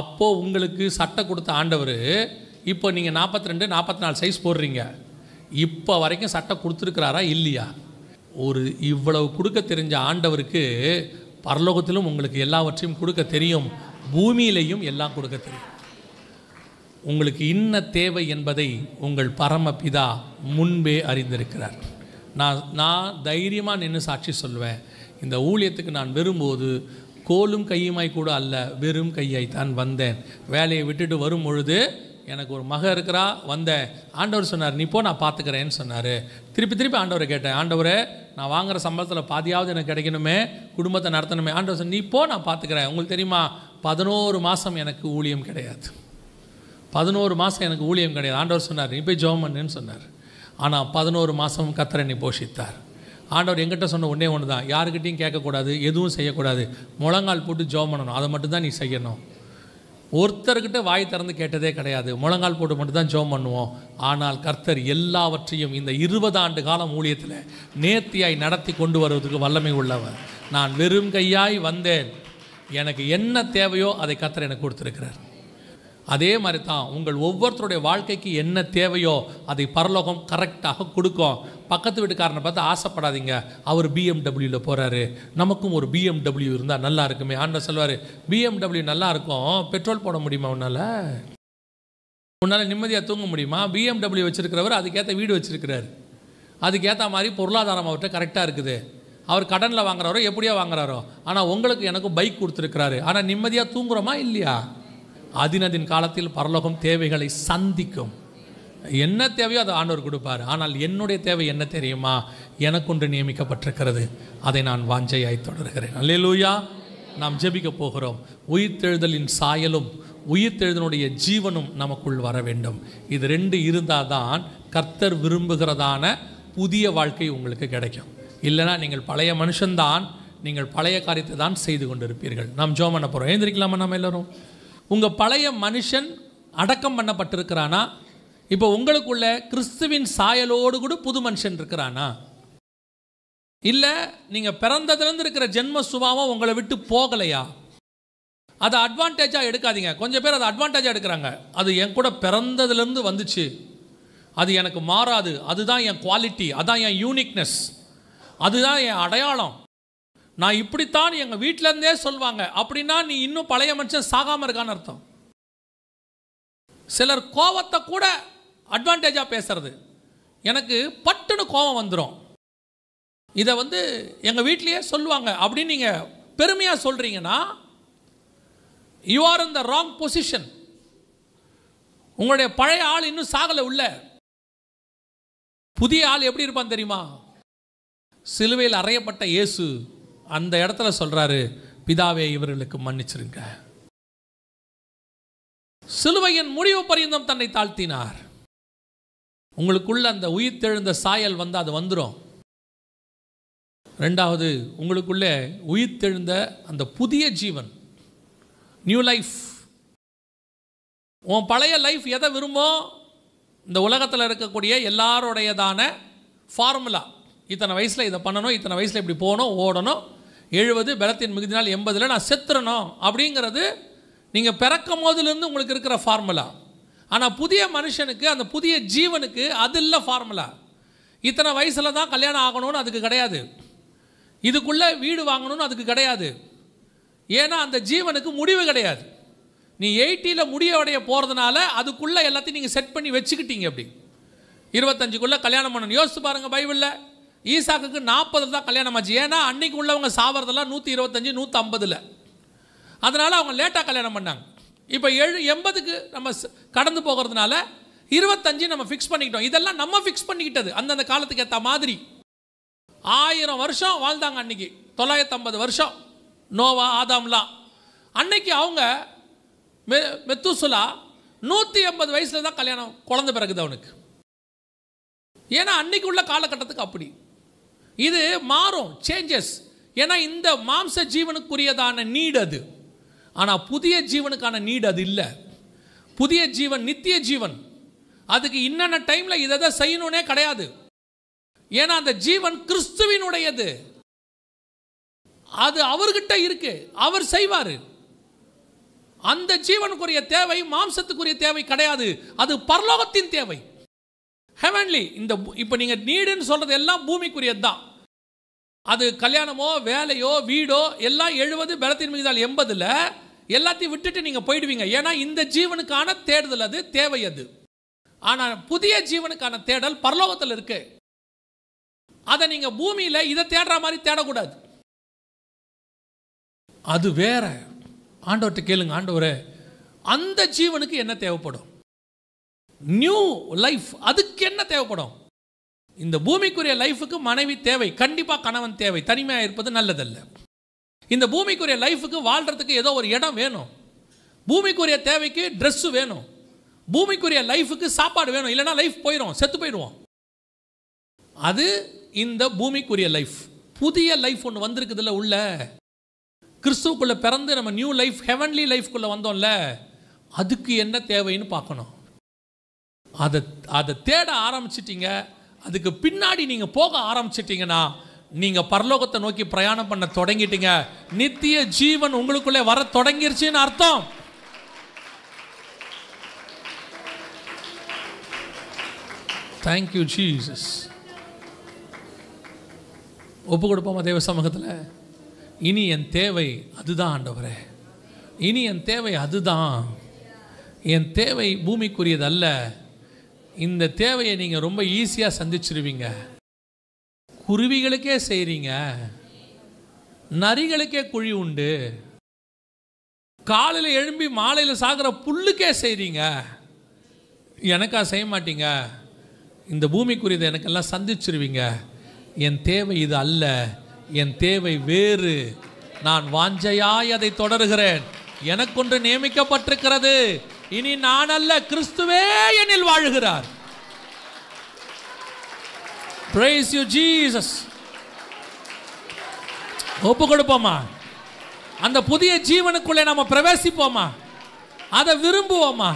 அப்போது உங்களுக்கு சட்டை கொடுத்த ஆண்டவர் இப்போ நீங்கள் நாற்பத்தி ரெண்டு நாற்பத்தி நாலு சைஸ் போடுறீங்க இப்போ வரைக்கும் சட்டை கொடுத்துருக்குறாரா இல்லையா ஒரு இவ்வளவு கொடுக்க தெரிஞ்ச ஆண்டவருக்கு பரலோகத்திலும் உங்களுக்கு எல்லாவற்றையும் கொடுக்க தெரியும் பூமியிலையும் எல்லாம் கொடுக்க தெரியும் உங்களுக்கு இன்ன தேவை என்பதை உங்கள் பரமபிதா முன்பே அறிந்திருக்கிறார் நான் நான் தைரியமாக நின்று சாட்சி சொல்வேன் இந்த ஊழியத்துக்கு நான் வரும்போது கோலும் கையுமாய் கூட அல்ல வெறும் கையாய்த்தான் வந்தேன் வேலையை விட்டுட்டு வரும் பொழுது எனக்கு ஒரு மக இருக்கிறா வந்தேன் ஆண்டவர் சொன்னார் நீ போ நான் பார்த்துக்கிறேன்னு சொன்னார் திருப்பி திருப்பி ஆண்டவரை கேட்டேன் ஆண்டவரை நான் வாங்குற சம்பளத்தில் பாதியாவது எனக்கு கிடைக்கணுமே குடும்பத்தை நடத்தணுமே ஆண்டவர் நீ போ நான் பார்த்துக்கிறேன் உங்களுக்கு தெரியுமா பதினோரு மாதம் எனக்கு ஊழியம் கிடையாது பதினோரு மாதம் எனக்கு ஊழியம் கிடையாது ஆண்டவர் சொன்னார் நீ போய் ஜோம் பண்ணுன்னு சொன்னார் ஆனால் பதினோரு மாதம் நீ போஷித்தார் ஆண்டவர் எங்கிட்ட சொன்ன ஒன்றே ஒன்று தான் யாருக்கிட்டையும் கேட்கக்கூடாது எதுவும் செய்யக்கூடாது முழங்கால் போட்டு ஜோம் பண்ணணும் அதை மட்டும்தான் நீ செய்யணும் ஒருத்தர்கிட்ட வாய் திறந்து கேட்டதே கிடையாது முழங்கால் போட்டு மட்டும்தான் ஜோம் பண்ணுவோம் ஆனால் கர்த்தர் எல்லாவற்றையும் இந்த இருபது ஆண்டு காலம் ஊழியத்தில் நேர்த்தியாய் நடத்தி கொண்டு வருவதற்கு வல்லமை உள்ளவர் நான் வெறும் கையாய் வந்தேன் எனக்கு என்ன தேவையோ அதை கர்த்தர் எனக்கு கொடுத்துருக்கிறார் அதே மாதிரி தான் உங்கள் ஒவ்வொருத்தருடைய வாழ்க்கைக்கு என்ன தேவையோ அதை பரலோகம் கரெக்டாக கொடுக்கும் பக்கத்து வீட்டுக்காரனை பார்த்து ஆசைப்படாதீங்க அவர் பிஎம்டபிள்யூவில் போகிறாரு நமக்கும் ஒரு பிஎம்டபிள்யூ இருந்தால் நல்லா இருக்குமே ஆண்டை சொல்வார் பிஎம்டபிள்யூ நல்லா இருக்கும் பெட்ரோல் போட முடியுமா உன்னால் உன்னால் நிம்மதியாக தூங்க முடியுமா பிஎம்டபிள்யூ வச்சுருக்கிறவர் அதுக்கேற்ற வீடு வச்சுருக்கிறார் அதுக்கேற்ற மாதிரி பொருளாதாரம் அவர்கிட்ட கரெக்டாக இருக்குது அவர் கடனில் வாங்குறாரோ எப்படியோ வாங்குறாரோ ஆனால் உங்களுக்கு எனக்கும் பைக் கொடுத்துருக்கிறாரு ஆனால் நிம்மதியாக தூங்குறோமா இல்லையா அதினதின் காலத்தில் பரலோகம் தேவைகளை சந்திக்கும் என்ன தேவையோ அதை ஆண்டவர் கொடுப்பார் ஆனால் என்னுடைய தேவை என்ன தெரியுமா எனக்கொன்று நியமிக்கப்பட்டிருக்கிறது அதை நான் வாஞ்சையாய் தொடர்கிறேன் அல்லேலூயா நாம் ஜெபிக்க போகிறோம் உயிர்த்தெழுதலின் சாயலும் உயிர்த்தெழுதனுடைய ஜீவனும் நமக்குள் வர வேண்டும் இது ரெண்டு இருந்தால் தான் கர்த்தர் விரும்புகிறதான புதிய வாழ்க்கை உங்களுக்கு கிடைக்கும் இல்லைனா நீங்கள் பழைய மனுஷன்தான் நீங்கள் பழைய காரியத்தை தான் செய்து கொண்டிருப்பீர்கள் நாம் ஜோம் பண்ண போகிறோம் எழுந்திருக்கலாமா நம்ம எல்லோரும் உங்கள் பழைய மனுஷன் அடக்கம் பண்ணப்பட்டிருக்கிறானா இப்போ உங்களுக்குள்ள கிறிஸ்துவின் சாயலோடு கூட புது மனுஷன் இருக்கிறானா இல்லை நீங்கள் பிறந்ததுலேருந்து இருக்கிற ஜென்ம சுபாவம் உங்களை விட்டு போகலையா அதை அட்வான்டேஜாக எடுக்காதீங்க கொஞ்சம் பேர் அதை அட்வான்டேஜாக எடுக்கிறாங்க அது என் கூட பிறந்ததுலேருந்து வந்துச்சு அது எனக்கு மாறாது அதுதான் என் குவாலிட்டி அதுதான் என் யூனிக்னஸ் அதுதான் என் அடையாளம் நான் இப்படித்தான் எங்கள் வீட்டிலேருந்தே சொல்லுவாங்க அப்படின்னா நீ இன்னும் பழைய மனுஷன் சாகாமல் இருக்கான்னு அர்த்தம் சிலர் கோவத்தை கூட அட்வான்டேஜாக பேசுறது எனக்கு பட்டுன்னு கோவம் வந்துடும் இதை வந்து எங்கள் வீட்லேயே சொல்லுவாங்க அப்படின்னு நீங்கள் பெருமையாக சொல்கிறீங்கன்னா you are in the wrong position உங்களுடைய பழைய ஆள் இன்னும் சாகலை உள்ள புதிய ஆள் எப்படி இருப்பான் தெரியுமா சிலுவையில் அறையப்பட்ட இயேசு அந்த இடத்துல சொல்கிறாரு பிதாவே இவர்களுக்கு மன்னிச்சிருங்க சிலுவையின் முடிவு பரியந்தம் தன்னை தாழ்த்தினார் உங்களுக்குள்ள அந்த உயிர் தெழுந்த சாயல் வந்து அது வந்துடும் ரெண்டாவது உங்களுக்குள்ளே உயிர் தெழுந்த அந்த புதிய ஜீவன் நியூ லைஃப் உன் பழைய லைஃப் எதை விரும்போ இந்த உலகத்தில் இருக்கக்கூடிய எல்லாரோடையதான ஃபார்முலா இத்தனை வயசில் இதை பண்ணணும் இத்தனை வயசில் இப்படி போகணும் ஓடணும் எழுபது பலத்தின் நாள் எண்பதில் நான் செத்துறணும் அப்படிங்கிறது நீங்கள் பிறக்கும் போதுலேருந்து உங்களுக்கு இருக்கிற ஃபார்முலா ஆனால் புதிய மனுஷனுக்கு அந்த புதிய ஜீவனுக்கு அது இல்லை ஃபார்முலா இத்தனை வயசில் தான் கல்யாணம் ஆகணும்னு அதுக்கு கிடையாது இதுக்குள்ளே வீடு வாங்கணும்னு அதுக்கு கிடையாது ஏன்னா அந்த ஜீவனுக்கு முடிவு கிடையாது நீ எயிட்டியில் முடியவடைய போகிறதுனால அதுக்குள்ளே எல்லாத்தையும் நீங்கள் செட் பண்ணி வச்சுக்கிட்டீங்க அப்படி இருபத்தஞ்சுக்குள்ளே கல்யாணம் பண்ணணும் யோசித்து பாருங்கள் பைபிளில் ஈசாக்கு நாற்பதில் தான் கல்யாணம் ஆச்சு ஏன்னா அன்றைக்கு உள்ளவங்க சாவறதெல்லாம் நூற்றி இருபத்தஞ்சி நூற்றி ஐம்பதில் அதனால் அவங்க லேட்டாக கல்யாணம் பண்ணாங்க இப்போ எழு எண்பதுக்கு நம்ம கடந்து போகிறதுனால இருபத்தஞ்சு நம்ம ஃபிக்ஸ் பண்ணிக்கிட்டோம் இதெல்லாம் நம்ம ஃபிக்ஸ் பண்ணிக்கிட்டது அந்தந்த காலத்துக்கு ஏற்ற மாதிரி ஆயிரம் வருஷம் வாழ்ந்தாங்க அன்னைக்கு தொள்ளாயிரத்தம்பது ஐம்பது வருஷம் நோவா ஆதாம்லாம் அன்னைக்கு அவங்க மெ மெத்துசுலா நூற்றி ஐம்பது வயசில் தான் கல்யாணம் குழந்த பிறகுது அவனுக்கு ஏன்னா அன்னைக்கு உள்ள காலகட்டத்துக்கு அப்படி இது மாறும் சேஞ்சஸ் ஏன்னா இந்த மாம்ச ஜீவனுக்குரியதான நீடு அது ஆனால் புதிய ஜீவனுக்கான நீடு அது இல்லை புதிய ஜீவன் நித்திய ஜீவன் அதுக்கு இன்னென்ன டைமில் இதை தான் செய்யணுன்னே கிடையாது ஏன்னா அந்த ஜீவன் கிறிஸ்துவினுடையது அது அவர்கிட்ட இருக்கு அவர் செய்வார் அந்த ஜீவனுக்குரிய தேவை மாம்சத்துக்குரிய தேவை கிடையாது அது பரலோகத்தின் தேவை ஹெவன்லி இந்த இப்போ நீங்கள் நீடுன்னு சொல்கிறது எல்லாம் பூமிக்குரியது தான் அது கல்யாணமோ வேலையோ வீடோ எல்லாம் எழுபது பலத்தின் மிகுதால் எண்பதில் எல்லாத்தையும் விட்டுட்டு நீங்கள் போயிடுவீங்க ஏன்னா இந்த ஜீவனுக்கான தேடுதல் அது தேவை அது ஆனால் புதிய ஜீவனுக்கான தேடல் பரலோகத்தில் இருக்கு அதை நீங்கள் பூமியில் இதை தேடுற மாதிரி தேடக்கூடாது அது வேற ஆண்டவர்கிட்ட கேளுங்க ஆண்டவர் அந்த ஜீவனுக்கு என்ன தேவைப்படும் நியூ லைஃப் அதுக்கு என்ன தேவைப்படும் இந்த பூமிக்குரிய லைஃபுக்கு மனைவி தேவை கண்டிப்பாக கணவன் தேவை தனிமையாக இருப்பது நல்லதல்ல இந்த பூமிக்குரிய லைஃபுக்கு வாழ்கிறதுக்கு ஏதோ ஒரு இடம் வேணும் பூமிக்குரிய தேவைக்கு ட்ரெஸ்ஸு வேணும் பூமிக்குரிய லைஃபுக்கு சாப்பாடு வேணும் இல்லைனா லைஃப் போயிடும் செத்து போயிடுவோம் அது இந்த பூமிக்குரிய லைஃப் புதிய லைஃப் ஒன்று வந்திருக்குதுல உள்ள கிறிஸ்துவுக்குள்ளே பிறந்து நம்ம நியூ லைஃப் ஹெவன்லி லைஃப்குள்ளே வந்தோம்ல அதுக்கு என்ன தேவைன்னு பார்க்கணும் அதை அதை தேட ஆரம்பிச்சிட்டிங்க அதுக்கு பின்னாடி நீங்கள் போக ஆரம்பிச்சிட்டிங்கன்னா நீங்கள் பரலோகத்தை நோக்கி பிரயாணம் பண்ண தொடங்கிட்டீங்க நித்திய ஜீவன் உங்களுக்குள்ளே வர தொடங்கிருச்சுன்னு அர்த்தம் தேங்க்யூ ஜீசஸ் ஒப்பு கொடுப்போமா தேவ சமூகத்தில் இனி என் தேவை அதுதான் ஆண்டவரே இனி என் தேவை அதுதான் என் தேவை பூமிக்குரியதல்ல இந்த தேவையை நீங்கள் ரொம்ப ஈஸியாக சந்திச்சிருவீங்க குருவிகளுக்கே செய்கிறீங்க நரிகளுக்கே குழி உண்டு காலையில் எழும்பி மாலையில் சாகிற புல்லுக்கே செய்கிறீங்க எனக்கா செய்ய மாட்டீங்க இந்த பூமிக்குரியதை எனக்கெல்லாம் சந்திச்சிருவீங்க என் தேவை இது அல்ல என் தேவை வேறு நான் வாஞ்சையாய் அதை தொடர்கிறேன் எனக்கொன்று நியமிக்கப்பட்டிருக்கிறது இனி நான் அல்ல கிறிஸ்துவே என்னில் வாழுகிறார் பிரைஸ் யூ ஜீசஸ் ஒப்பு கொடுப்போமா அந்த புதிய ஜீவனுக்குள்ளே நம்ம பிரவேசிப்போமா அதை விரும்புவோமா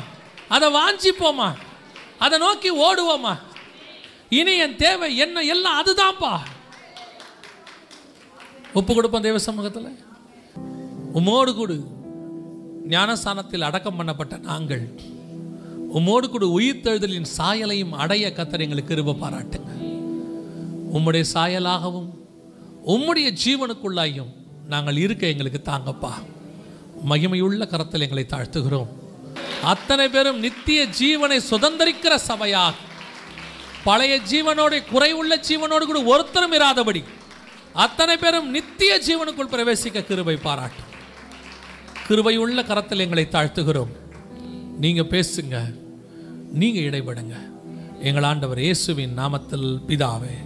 அதை வாஞ்சிப்போமா அதை நோக்கி ஓடுவோமா இனி என் தேவை என்ன எல்லாம் அதுதான்ப்பா ஒப்பு கொடுப்போம் தேவ சமூகத்தில் உமோடு கொடு ஞானஸ்தானத்தில் அடக்கம் பண்ணப்பட்ட நாங்கள் உம்மோடு கூட உயிர்த்தெழுதலின் சாயலையும் அடைய கத்தர் எங்களுக்கு இருப பாராட்டுங்க உம்முடைய சாயலாகவும் உம்முடைய ஜீவனுக்குள்ளாயும் நாங்கள் இருக்க எங்களுக்கு தாங்கப்பா மகிமையுள்ள கரத்தில் எங்களை தாழ்த்துகிறோம் அத்தனை பேரும் நித்திய ஜீவனை சுதந்திரிக்கிற சபையாக பழைய ஜீவனோட குறைவுள்ள ஜீவனோடு கூட ஒருத்தரும் இராதபடி அத்தனை பேரும் நித்திய ஜீவனுக்குள் பிரவேசிக்க கிருபை பாராட்டு கிருபையுள்ள கரத்தில் எங்களை தாழ்த்துகிறோம் நீங்கள் பேசுங்க நீங்கள் இடைபடுங்க எங்கள் ஆண்டவர் இயேசுவின் நாமத்தில் பிதாவே